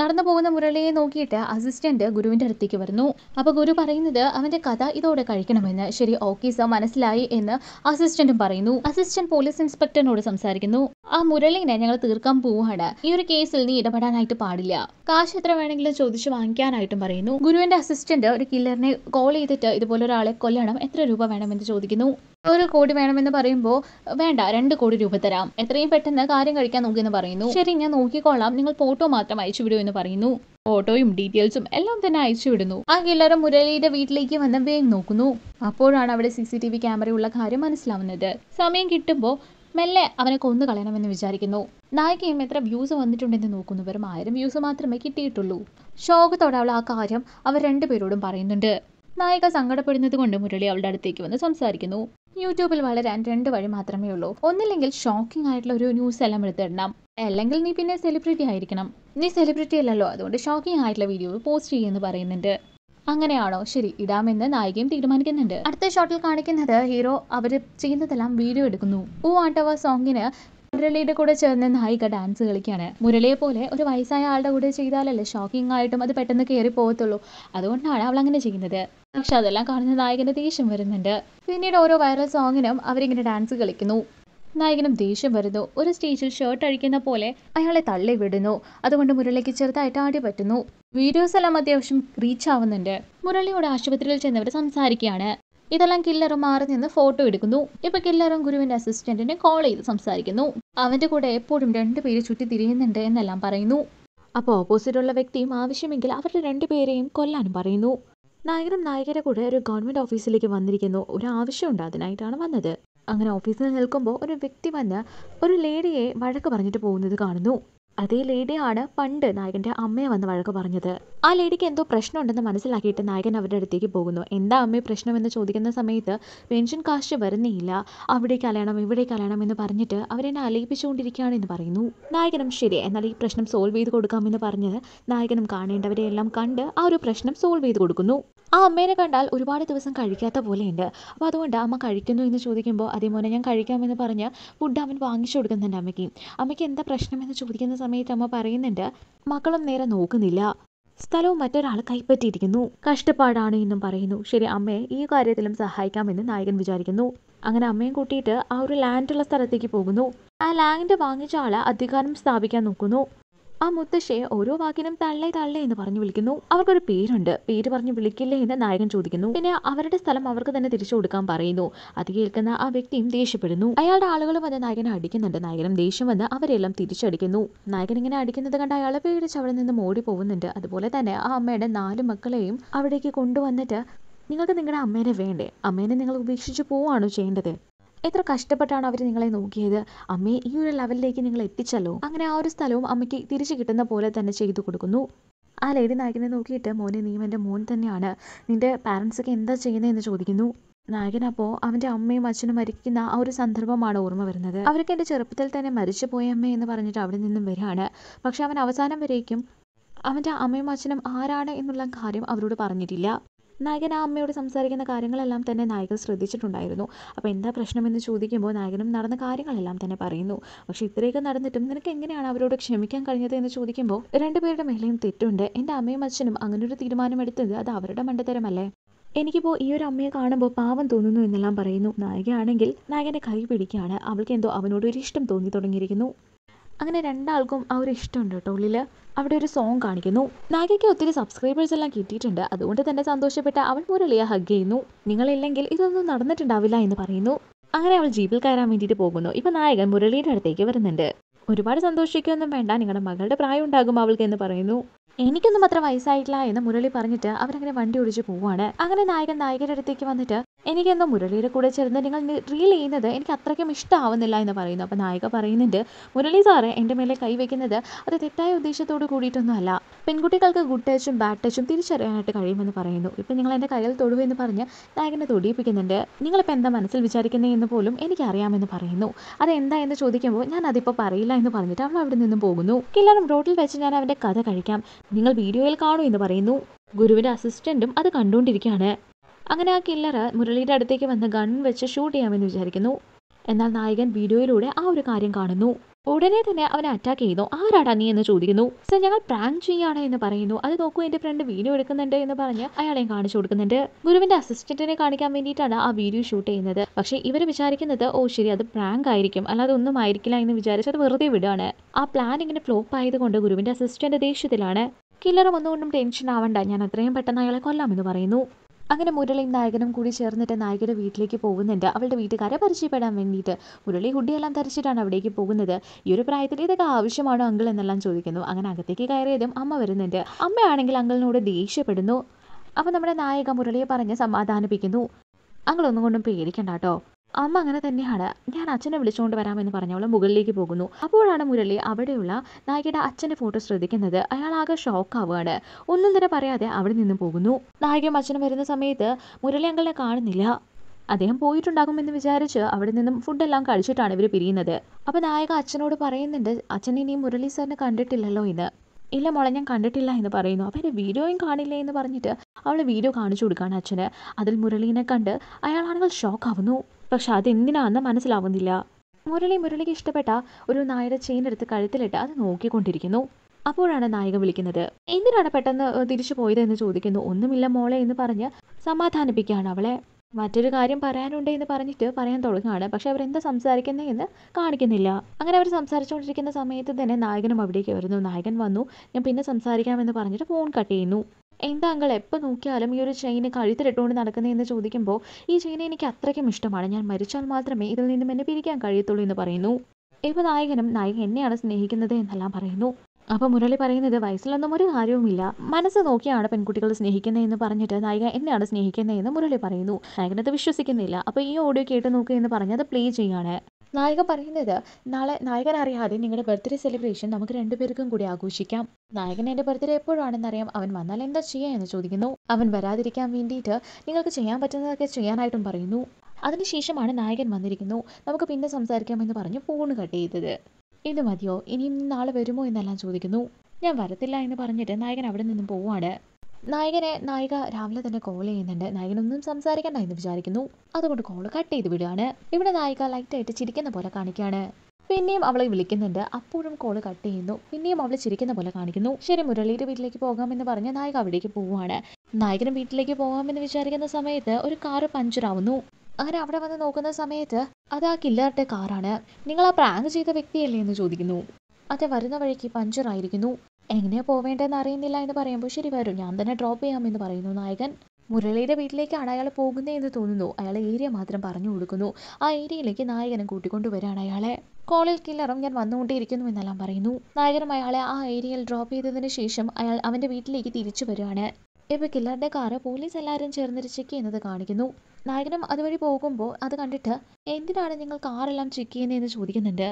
നടന്നു പോകുന്ന മുരളിയെ നോക്കിയിട്ട് അസിസ്റ്റന്റ് ഗുരുവിന്റെ അടുത്തേക്ക് വരുന്നു അപ്പോൾ ഗുരു പറയുന്നത് അവന്റെ കഥ ഇതോടെ കഴിക്കണമെന്ന് ശരി ഓക്കെ സർ മനസ്സിലായി എന്ന് അസിസ്റ്റന്റും പറയുന്നു അസിസ്റ്റന്റ് പോലീസ് ഇൻസ്പെക്ടറിനോട് സംസാരിക്കുന്നു ആ മുരളിനെ ഞങ്ങൾ തീർക്കാൻ പോവുകയാണ് ഈ ഒരു കേസിൽ നീ ഇടപെടാനായിട്ട് പാടില്ല കാശ് എത്ര വേണമെങ്കിലും ചോദിച്ചു വാങ്ങിക്കാനായിട്ടും പറയുന്നു ഗുരുവിന്റെ അസിസ്റ്റന്റ് ഒരു കില്ലറിനെ കോൾ ചെയ്തിട്ട് ഇതുപോലെ ഒരാളെ കൊല്ലണം എത്ര രൂപ വേണമെന്ന് ചോദിക്കുന്നു ഒരു കോടി വേണമെന്ന് പറയുമ്പോൾ വേണ്ട രണ്ട് കോടി രൂപ തരാം എത്രയും പെട്ടെന്ന് കാര്യം കഴിക്കാൻ നോക്കിയെന്ന് പറയുന്നു ശരി ഞാൻ നോക്കിക്കോളാം നിങ്ങൾ ഫോട്ടോ മാത്രം അയച്ചു വിടൂ എന്ന് പറയുന്നു ഫോട്ടോയും ഡീറ്റെയിൽസും എല്ലാം തന്നെ അയച്ചു വിടുന്നു ആ കില്ലറും മുരളിയുടെ വീട്ടിലേക്ക് വന്ന് വേഗം നോക്കുന്നു അപ്പോഴാണ് അവിടെ സി സി ടി വി ക്യാമറയുള്ള കാര്യം മനസ്സിലാവുന്നത് സമയം കിട്ടുമ്പോൾ മെല്ലെ അവനെ കൊന്നു കളയണമെന്ന് വിചാരിക്കുന്നു നായികയും എത്ര വ്യൂസ് വന്നിട്ടുണ്ടെന്ന് വെറും ആയിരം വ്യൂസ് മാത്രമേ കിട്ടിയിട്ടുള്ളൂ ശോകത്തോടെ അവൾ ആ കാര്യം അവർ രണ്ടുപേരോടും പറയുന്നുണ്ട് നായിക സങ്കടപ്പെടുന്നത് കൊണ്ട് മുരളി അവളുടെ അടുത്തേക്ക് വന്ന് സംസാരിക്കുന്നു യൂട്യൂബിൽ വളരാൻ രണ്ട് വഴി മാത്രമേ ഉള്ളൂ ഒന്നില്ലെങ്കിൽ ഷോക്കിംഗ് ആയിട്ടുള്ള ഒരു ന്യൂസ് എല്ലാം എടുത്തിടണം അല്ലെങ്കിൽ നീ പിന്നെ സെലിബ്രിറ്റി ആയിരിക്കണം നീ സെലിബ്രിറ്റി അല്ലല്ലോ അതുകൊണ്ട് ഷോക്കിംഗ് ആയിട്ടുള്ള വീഡിയോ പോസ്റ്റ് ചെയ്യുമെന്ന് പറയുന്നുണ്ട് അങ്ങനെയാണോ ശരി ഇടാമെന്ന് നായികയും തീരുമാനിക്കുന്നുണ്ട് അടുത്ത ഷോട്ടിൽ കാണിക്കുന്നത് ഹീറോ അവർ ചെയ്യുന്നതെല്ലാം വീഡിയോ എടുക്കുന്നു ഊ ആട്ടവ സോങ്ങിന് മുരളിയുടെ കൂടെ ചേർന്ന് നായിക ഡാൻസ് കളിക്കുകയാണ് മുരളിയെ പോലെ ഒരു വയസ്സായ ആളുടെ കൂടെ ചെയ്താലല്ലേ ഷോക്കിംഗ് ആയിട്ടും അത് പെട്ടെന്ന് കയറി പോകത്തുള്ളൂ അതുകൊണ്ടാണ് അവൾ അങ്ങനെ ചെയ്യുന്നത് പക്ഷെ അതെല്ലാം കാണുന്ന നായകന്റെ ദേഷ്യം വരുന്നുണ്ട് പിന്നീട് ഓരോ വൈറൽ സോങ്ങിനും അവരിങ്ങനെ ഡാൻസ് കളിക്കുന്നു നായകനും ദേഷ്യം വരുന്നു ഒരു സ്റ്റേജിൽ ഷർട്ട് അഴിക്കുന്ന പോലെ അയാളെ തള്ളി വിടുന്നു അതുകൊണ്ട് മുരളിക്ക് ചെറുതായിട്ട് ആടി പറ്റുന്നു വീഡിയോസ് എല്ലാം അത്യാവശ്യം റീച്ച് ആവുന്നുണ്ട് മുരളിയോട് ആശുപത്രിയിൽ ചെന്നവർ സംസാരിക്കുകയാണ് ഇതെല്ലാം കില്ലറും മാറി നിന്ന് ഫോട്ടോ എടുക്കുന്നു ഇപ്പൊ കില്ലറും ഗുരുവിന്റെ അസിസ്റ്റന്റിനെ കോൾ ചെയ്ത് സംസാരിക്കുന്നു അവന്റെ കൂടെ എപ്പോഴും രണ്ടുപേര് ചുറ്റി തിരിയുന്നുണ്ട് എന്നെല്ലാം പറയുന്നു അപ്പോൾ ഓപ്പോസിറ്റുള്ള വ്യക്തിയും ആവശ്യമെങ്കിൽ അവരുടെ രണ്ടുപേരെയും കൊല്ലാനും പറയുന്നു നായകനും നായകരെ കൂടെ ഒരു ഗവൺമെന്റ് ഓഫീസിലേക്ക് വന്നിരിക്കുന്നു ഒരു ആവശ്യമുണ്ട് അതിനായിട്ടാണ് വന്നത് അങ്ങനെ ഓഫീസിൽ നിൽക്കുമ്പോൾ ഒരു വ്യക്തി വന്ന് ഒരു ലേഡിയെ വഴക്ക് പറഞ്ഞിട്ട് പോകുന്നത് കാണുന്നു അതേ ലേഡിയാണ് പണ്ട് നായകൻ്റെ അമ്മയെ വന്ന് വഴക്ക് പറഞ്ഞത് ആ ലേഡിക്ക് എന്തോ പ്രശ്നമുണ്ടെന്ന് മനസ്സിലാക്കിയിട്ട് നായകൻ അവരുടെ അടുത്തേക്ക് പോകുന്നു എന്താ അമ്മയെ പ്രശ്നമെന്ന് ചോദിക്കുന്ന സമയത്ത് പെൻഷൻ കാശ് വരുന്നില്ല അവിടെ കലയണം ഇവിടെ കലയണം എന്ന് പറഞ്ഞിട്ട് അവരെന്നെ എന്ന് പറയുന്നു നായകനും ശരി എന്നാൽ ഈ പ്രശ്നം സോൾവ് ചെയ്ത് കൊടുക്കാമെന്ന് പറഞ്ഞ് നായകനും കാണേണ്ടവരെ എല്ലാം കണ്ട് ആ ഒരു പ്രശ്നം സോൾവ് ചെയ്ത് കൊടുക്കുന്നു ആ അമ്മേനെ കണ്ടാൽ ഒരുപാട് ദിവസം കഴിക്കാത്ത പോലെയുണ്ട് അപ്പോൾ അതുകൊണ്ട് അമ്മ കഴിക്കുന്നു എന്ന് ചോദിക്കുമ്പോൾ അതേ മോനെ ഞാൻ കഴിക്കാമെന്ന് പറഞ്ഞ് ഫുഡ് അവൻ വാങ്ങിച്ചു കൊടുക്കുന്നുണ്ട് അമ്മയ്ക്ക് അമ്മയ്ക്ക് എന്താ പ്രശ്നം എന്ന് ചോദിക്കുന്ന സമയത്ത് അമ്മ പറയുന്നുണ്ട് മക്കളും നേരെ നോക്കുന്നില്ല സ്ഥലവും മറ്റൊരാൾ കൈപ്പറ്റിയിരിക്കുന്നു കഷ്ടപ്പാടാണ് എന്നും പറയുന്നു ശരി അമ്മയെ ഈ കാര്യത്തിലും സഹായിക്കാമെന്ന് നായകൻ വിചാരിക്കുന്നു അങ്ങനെ അമ്മയും കൂട്ടിയിട്ട് ആ ഒരു ലാൻഡുള്ള സ്ഥലത്തേക്ക് പോകുന്നു ആ ലാൻഡ് വാങ്ങിച്ച ആൾ അധികാരം സ്ഥാപിക്കാൻ നോക്കുന്നു ആ മുത്തശ്ശയെ ഓരോ വാക്കിനും തള്ളേ തള്ളേ എന്ന് പറഞ്ഞു വിളിക്കുന്നു അവർക്കൊരു പേരുണ്ട് പേര് പറഞ്ഞു വിളിക്കില്ലേ എന്ന് നായകൻ ചോദിക്കുന്നു പിന്നെ അവരുടെ സ്ഥലം അവർക്ക് തന്നെ തിരിച്ചു കൊടുക്കാൻ പറയുന്നു അത് കേൾക്കുന്ന ആ വ്യക്തിയും ദേഷ്യപ്പെടുന്നു അയാളുടെ ആളുകൾ വന്ന് നായകനെ അടിക്കുന്നുണ്ട് നായകനും ദേഷ്യം വന്ന് അവരെല്ലാം തിരിച്ചടിക്കുന്നു നായകൻ ഇങ്ങനെ അടിക്കുന്നത് കണ്ട് അയാളെ പേടിച്ച് അവിടെ നിന്ന് ഓടി പോകുന്നുണ്ട് അതുപോലെ തന്നെ ആ അമ്മയുടെ നാല് മക്കളെയും അവിടേക്ക് കൊണ്ടുവന്നിട്ട് നിങ്ങൾക്ക് നിങ്ങളുടെ അമ്മേനെ വേണ്ടേ അമ്മേനെ നിങ്ങൾ ഉപേക്ഷിച്ച് പോവുകയാണോ ചെയ്യേണ്ടത് എത്ര കഷ്ടപ്പെട്ടാണ് അവർ നിങ്ങളെ നോക്കിയത് അമ്മയെ ഈ ഒരു ലെവലിലേക്ക് നിങ്ങൾ എത്തിച്ചല്ലോ അങ്ങനെ ആ ഒരു സ്ഥലവും അമ്മയ്ക്ക് തിരിച്ചു കിട്ടുന്ന പോലെ തന്നെ ചെയ്തു കൊടുക്കുന്നു ആ ലേഡി നായകനെ നോക്കിയിട്ട് മോനെ നീ എൻ്റെ മോൻ തന്നെയാണ് നിൻ്റെ പാരൻസൊക്കെ എന്താ ചെയ്യുന്നതെന്ന് ചോദിക്കുന്നു നായകനപ്പോൾ അവൻ്റെ അമ്മയും അച്ഛനും മരിക്കുന്ന ആ ഒരു സന്ദർഭമാണ് ഓർമ്മ വരുന്നത് അവരൊക്കെ എൻ്റെ ചെറുപ്പത്തിൽ തന്നെ മരിച്ചു പോയ അമ്മ എന്ന് പറഞ്ഞിട്ട് അവിടെ നിന്നും വരികയാണ് പക്ഷെ അവൻ അവസാനം വരേക്കും അവൻ്റെ അമ്മയും അച്ഛനും ആരാണ് എന്നുള്ള കാര്യം അവരോട് പറഞ്ഞിട്ടില്ല നായകൻ ആ അമ്മയോട് സംസാരിക്കുന്ന കാര്യങ്ങളെല്ലാം തന്നെ നായകൻ ശ്രദ്ധിച്ചിട്ടുണ്ടായിരുന്നു അപ്പോൾ എന്താ പ്രശ്നമെന്ന് ചോദിക്കുമ്പോൾ നായകനും നടന്ന കാര്യങ്ങളെല്ലാം തന്നെ പറയുന്നു പക്ഷേ ഇത്രയൊക്കെ നടന്നിട്ടും നിനക്ക് എങ്ങനെയാണ് അവരോട് ക്ഷമിക്കാൻ കഴിഞ്ഞത് എന്ന് ചോദിക്കുമ്പോൾ രണ്ടുപേരുടെ മേലെയും തെറ്റുണ്ട് എൻ്റെ അമ്മയും അച്ഛനും അങ്ങനൊരു തീരുമാനം എടുത്തത് അത് അവരുടെ മണ്ടത്തരമല്ലേ എനിക്കിപ്പോൾ ഈ ഒരു അമ്മയെ കാണുമ്പോൾ പാവം തോന്നുന്നു എന്നെല്ലാം പറയുന്നു നായകയാണെങ്കിൽ നായകൻ്റെ കൈ പിടിക്കുകയാണ് അവൾക്ക് എന്തോ അവനോട് ഒരു ഇഷ്ടം തോന്നി തുടങ്ങിയിരിക്കുന്നു അങ്ങനെ രണ്ടാൾക്കും ആ ഒരു ഇഷ്ടമുണ്ട് കേട്ടോ ഉള്ളിൽ അവിടെ ഒരു സോങ് കാണിക്കുന്നു നായികയ്ക്ക് ഒത്തിരി സബ്സ്ക്രൈബേഴ്സ് എല്ലാം കിട്ടിയിട്ടുണ്ട് അതുകൊണ്ട് തന്നെ സന്തോഷപ്പെട്ട അവൾ മുരളിയെ ഹഗ് ചെയ്യുന്നു നിങ്ങളില്ലെങ്കിൽ ഇതൊന്നും നടന്നിട്ടുണ്ടാവില്ല എന്ന് പറയുന്നു അങ്ങനെ അവൾ ജീപ്പിൽ കയറാൻ വേണ്ടിയിട്ട് പോകുന്നു ഇപ്പൊ നായകൻ മുരളിയുടെ അടുത്തേക്ക് വരുന്നുണ്ട് ഒരുപാട് സന്തോഷിക്കുകയൊന്നും വേണ്ട നിങ്ങളുടെ മകളുടെ പ്രായം ഉണ്ടാകും അവൾക്ക് എന്ന് പറയുന്നു എനിക്കൊന്നും അത്ര വയസ്സായിട്ടില്ല എന്ന് മുരളി പറഞ്ഞിട്ട് അവരങ്ങനെ വണ്ടി ഓടിച്ച് പോവാണ് അങ്ങനെ നായകൻ നായികയുടെ അടുത്തേക്ക് വന്നിട്ട് എനിക്കെന്നോ മുരളിയുടെ കൂടെ ചേർന്ന് നിങ്ങൾ റീൽ ചെയ്യുന്നത് എനിക്ക് അത്രയ്ക്കും ഇഷ്ടമാവുന്നില്ല എന്ന് പറയുന്നു അപ്പോൾ നായിക പറയുന്നുണ്ട് മുരളി സാറ് എൻ്റെ മേലെ കൈവയ്ക്കുന്നത് അത് തെറ്റായ ഉദ്ദേശത്തോട് കൂടിയിട്ടൊന്നുമല്ല പെൺകുട്ടികൾക്ക് ഗുഡ് ടച്ചും ബാഡ് ടച്ചും തിരിച്ചറിയാനായിട്ട് കഴിയുമെന്ന് പറയുന്നു ഇപ്പം നിങ്ങൾ എൻ്റെ കയ്യിൽ തൊടു എന്ന് പറഞ്ഞ് നായകനെ തൊടിയിപ്പിക്കുന്നുണ്ട് നിങ്ങളിപ്പോൾ എന്താ മനസ്സിൽ എന്ന് പോലും എനിക്കറിയാമെന്ന് പറയുന്നു അതെന്താ എന്ന് ചോദിക്കുമ്പോൾ ഞാൻ അതിപ്പോൾ പറയില്ല എന്ന് പറഞ്ഞിട്ട് അവൾ അവിടെ നിന്നും പോകുന്നു എല്ലാവരും റോഡിൽ വെച്ച് ഞാൻ അവൻ്റെ കഥ കഴിക്കാം നിങ്ങൾ വീഡിയോയിൽ കാണൂ എന്ന് പറയുന്നു ഗുരുവിൻ്റെ അസിസ്റ്റന്റും അത് കണ്ടുകൊണ്ടിരിക്കുകയാണ് അങ്ങനെ ആ കില്ലർ മുരളിയുടെ അടുത്തേക്ക് വന്ന് ഗൺ വെച്ച് ഷൂട്ട് ചെയ്യാമെന്ന് വിചാരിക്കുന്നു എന്നാൽ നായകൻ വീഡിയോയിലൂടെ ആ ഒരു കാര്യം കാണുന്നു ഉടനെ തന്നെ അവനെ അറ്റാക്ക് ചെയ്യുന്നു ആരാടാ നീ എന്ന് ചോദിക്കുന്നു സർ ഞങ്ങൾ പ്രാങ്ക് ചെയ്യാണ് എന്ന് പറയുന്നു അത് നോക്കൂ എന്റെ ഫ്രണ്ട് വീഡിയോ എടുക്കുന്നുണ്ട് എന്ന് പറഞ്ഞ് അയാളെയും കാണിച്ചു കൊടുക്കുന്നുണ്ട് ഗുരുവിന്റെ അസിസ്റ്റന്റിനെ കാണിക്കാൻ വേണ്ടിയിട്ടാണ് ആ വീഡിയോ ഷൂട്ട് ചെയ്യുന്നത് പക്ഷേ ഇവർ വിചാരിക്കുന്നത് ഓ ശരി അത് പ്രാങ്ക് ആയിരിക്കും അല്ലാതെ ഒന്നും ആയിരിക്കില്ല എന്ന് അത് വെറുതെ വിടുകയാണ് ആ പ്ലാൻ ഇങ്ങനെ ഫ്ലോപ്പ് ആയതുകൊണ്ട് ഗുരുവിന്റെ അസിസ്റ്റന്റ് ദേഷ്യത്തിലാണ് കില്ലറും ഒന്നുകൊണ്ടും ടെൻഷൻ ആവണ്ട ഞാൻ അത്രയും പെട്ടെന്ന് അയാളെ കൊല്ലാമെന്ന് പറയുന്നു അങ്ങനെ മുരളിയും നായകനും കൂടി ചേർന്നിട്ട് നായികയുടെ വീട്ടിലേക്ക് പോകുന്നുണ്ട് അവളുടെ വീട്ടുകാരെ പരിചയപ്പെടാൻ വേണ്ടിയിട്ട് മുരളി കുട്ടിയെല്ലാം ധരിച്ചിട്ടാണ് അവിടേക്ക് പോകുന്നത് ഈ ഒരു പ്രായത്തിൽ ഇതൊക്കെ ആവശ്യമാണോ അങ്കിൾ എന്നെല്ലാം ചോദിക്കുന്നു അങ്ങനെ അകത്തേക്ക് കയറിയതും അമ്മ വരുന്നുണ്ട് അമ്മയാണെങ്കിൽ അങ്കിളിനോട് ദേഷ്യപ്പെടുന്നു അപ്പോൾ നമ്മുടെ നായക മുരളിയെ പറഞ്ഞ് സമാധാനിപ്പിക്കുന്നു അങ്കിളൊന്നും കൊണ്ടും പേടിക്കണ്ട കേട്ടോ അമ്മ അങ്ങനെ തന്നെയാണ് ഞാൻ അച്ഛനെ വിളിച്ചുകൊണ്ട് വരാമെന്ന് പറഞ്ഞവൾ മുകളിലേക്ക് പോകുന്നു അപ്പോഴാണ് മുരളി അവിടെയുള്ള നായികയുടെ അച്ഛൻ്റെ ഫോട്ടോ ശ്രദ്ധിക്കുന്നത് അയാൾ ആകെ ഷോക്ക് ആവുകയാണ് ഒന്നും തന്നെ പറയാതെ അവിടെ നിന്ന് പോകുന്നു നായികയും അച്ഛനും വരുന്ന സമയത്ത് മുരളി അങ്കളെ കാണുന്നില്ല അദ്ദേഹം പോയിട്ടുണ്ടാകുമെന്ന് വിചാരിച്ച് അവിടെ നിന്നും ഫുഡെല്ലാം കഴിച്ചിട്ടാണ് ഇവർ പിരിയുന്നത് അപ്പോൾ നായക അച്ഛനോട് പറയുന്നുണ്ട് അച്ഛനെ ഇനി മുരളി സാറിനെ കണ്ടിട്ടില്ലല്ലോ ഇന്ന് ഇല്ല മോളെ ഞാൻ കണ്ടിട്ടില്ല എന്ന് പറയുന്നു അപ്പോൾ വീഡിയോയും കാണില്ല എന്ന് പറഞ്ഞിട്ട് അവൾ വീഡിയോ കാണിച്ചു കൊടുക്കുകയാണ് അച്ഛന് അതിൽ മുരളീനെ കണ്ട് അയാളാണെങ്കിൽ ആവുന്നു പക്ഷെ അതെന്തിനാണെന്ന് മനസ്സിലാവുന്നില്ല മുരളി മുരളിക്ക് ഇഷ്ടപ്പെട്ട ഒരു നായയുടെ ചെയിൻ എടുത്ത് കഴുത്തിലിട്ട് അത് നോക്കിക്കൊണ്ടിരിക്കുന്നു അപ്പോഴാണ് നായിക വിളിക്കുന്നത് എന്തിനാണ് പെട്ടെന്ന് തിരിച്ചു പോയത് എന്ന് ചോദിക്കുന്നു ഒന്നുമില്ല മോളെ എന്ന് പറഞ്ഞ് സമാധാനിപ്പിക്കുകയാണ് അവളെ മറ്റൊരു കാര്യം പറയാനുണ്ട് എന്ന് പറഞ്ഞിട്ട് പറയാൻ തുടങ്ങുകയാണ് പക്ഷെ അവരെന്താ സംസാരിക്കുന്നത് എന്ന് കാണിക്കുന്നില്ല അങ്ങനെ അവർ സംസാരിച്ചുകൊണ്ടിരിക്കുന്ന സമയത്ത് തന്നെ നായകനും അവിടേക്ക് വരുന്നു നായകൻ വന്നു ഞാൻ പിന്നെ സംസാരിക്കാമെന്ന് പറഞ്ഞിട്ട് ഫോൺ കട്ട് ചെയ്യുന്നു എന്താ അങ്കൾ എപ്പോൾ നോക്കിയാലും ഈ ഒരു ചെയിൻ കഴുത്തിലിട്ടുകൊണ്ട് നടക്കുന്നതെന്ന് ചോദിക്കുമ്പോൾ ഈ ചെയിൻ എനിക്ക് അത്രയ്ക്കും ഇഷ്ടമാണ് ഞാൻ മരിച്ചാൽ മാത്രമേ ഇതിൽ നിന്നും എന്നെ പിരിക്കാൻ കഴിയത്തുള്ളൂ എന്ന് പറയുന്നു ഇപ്പൊ നായകനും നായിക എന്നെയാണ് സ്നേഹിക്കുന്നത് എന്നെല്ലാം പറയുന്നു അപ്പോൾ മുരളി പറയുന്നത് വയസ്സിലൊന്നും ഒരു കാര്യവുമില്ല മനസ്സ് നോക്കിയാണ് പെൺകുട്ടികൾ എന്ന് പറഞ്ഞിട്ട് നായിക എന്നെയാണ് എന്ന് മുരളി പറയുന്നു നായകനത് വിശ്വസിക്കുന്നില്ല അപ്പോൾ ഈ ഓഡിയോ കേട്ട് നോക്കുക എന്ന് പറഞ്ഞത് അത് പ്ലേ ചെയ്യാണ് നായിക പറയുന്നത് നാളെ നായകൻ അറിയാതെ നിങ്ങളുടെ ബർത്ത്ഡേ സെലിബ്രേഷൻ നമുക്ക് രണ്ടുപേർക്കും കൂടി ആഘോഷിക്കാം നായകൻ എന്റെ ബർത്ത്ഡേ എപ്പോഴാണെന്നറിയാം അവൻ വന്നാൽ എന്താ ചെയ്യാ എന്ന് ചോദിക്കുന്നു അവൻ വരാതിരിക്കാൻ വേണ്ടിയിട്ട് നിങ്ങൾക്ക് ചെയ്യാൻ പറ്റുന്നതൊക്കെ ചെയ്യാനായിട്ടും പറയുന്നു അതിനുശേഷമാണ് നായകൻ വന്നിരിക്കുന്നു നമുക്ക് പിന്നെ സംസാരിക്കാമെന്ന് പറഞ്ഞ് ഫോൺ കട്ട് ചെയ്തത് ഇത് മതിയോ ഇനിയും നാളെ വരുമോ എന്നെല്ലാം ചോദിക്കുന്നു ഞാൻ വരത്തില്ല എന്ന് പറഞ്ഞിട്ട് നായകൻ അവിടെ നിന്നും പോവാണ് നായകനെ നായിക രാവിലെ തന്നെ കോൾ ചെയ്യുന്നുണ്ട് നായകനൊന്നും സംസാരിക്കണ്ട എന്ന് വിചാരിക്കുന്നു അതുകൊണ്ട് കോൾ കട്ട് ചെയ്ത് വിടുകയാണ് ഇവിടെ നായിക ലൈറ്റായിട്ട് ചിരിക്കുന്ന പോലെ കാണിക്കുകയാണ് പിന്നെയും അവളെ വിളിക്കുന്നുണ്ട് അപ്പോഴും കോൾ കട്ട് ചെയ്യുന്നു പിന്നെയും അവൾ ചിരിക്കുന്ന പോലെ കാണിക്കുന്നു ശരി മുരളിയുടെ വീട്ടിലേക്ക് പോകാമെന്ന് പറഞ്ഞ് നായിക അവിടേക്ക് പോവുകയാണ് നായകനും വീട്ടിലേക്ക് പോകാമെന്ന് വിചാരിക്കുന്ന സമയത്ത് ഒരു കാറ് പഞ്ചറാവുന്നു അങ്ങനെ അവിടെ വന്ന് നോക്കുന്ന സമയത്ത് അത് ആ കില്ലറുടെ കാറാണ് നിങ്ങൾ ആ പ്രാങ്ക് ചെയ്ത വ്യക്തിയല്ലേ എന്ന് ചോദിക്കുന്നു അത് വരുന്ന വഴിക്ക് പഞ്ചറായിരിക്കുന്നു എങ്ങനെയാ പോവേണ്ടതെന്ന് അറിയുന്നില്ല എന്ന് പറയുമ്പോൾ ശരി വരൂ ഞാൻ തന്നെ ഡ്രോപ്പ് ചെയ്യാമെന്ന് പറയുന്നു നായകൻ മുരളിയുടെ വീട്ടിലേക്കാണ് അയാൾ പോകുന്നതെന്ന് തോന്നുന്നു അയാൾ ഏരിയ മാത്രം പറഞ്ഞു കൊടുക്കുന്നു ആ ഏരിയയിലേക്ക് നായകനും വരാണ് അയാളെ കോളിൽ കില്ലറും ഞാൻ വന്നുകൊണ്ടേയിരിക്കുന്നു എന്നെല്ലാം പറയുന്നു നായകനും അയാളെ ആ ഏരിയയിൽ ഡ്രോപ്പ് ചെയ്തതിന് ശേഷം അയാൾ അവന്റെ വീട്ടിലേക്ക് തിരിച്ചു വരുവാണ് ഇപ്പൊ കില്ലറിന്റെ കാറ് പോലീസ് എല്ലാവരും ചേർന്നിട്ട് ചെക്ക് ചെയ്യുന്നത് കാണിക്കുന്നു നായകനും അതുവഴി പോകുമ്പോൾ അത് കണ്ടിട്ട് എന്തിനാണ് നിങ്ങൾ കാറെല്ലാം ചെക്ക് ചെയ്യുന്നതെന്ന് ചോദിക്കുന്നുണ്ട്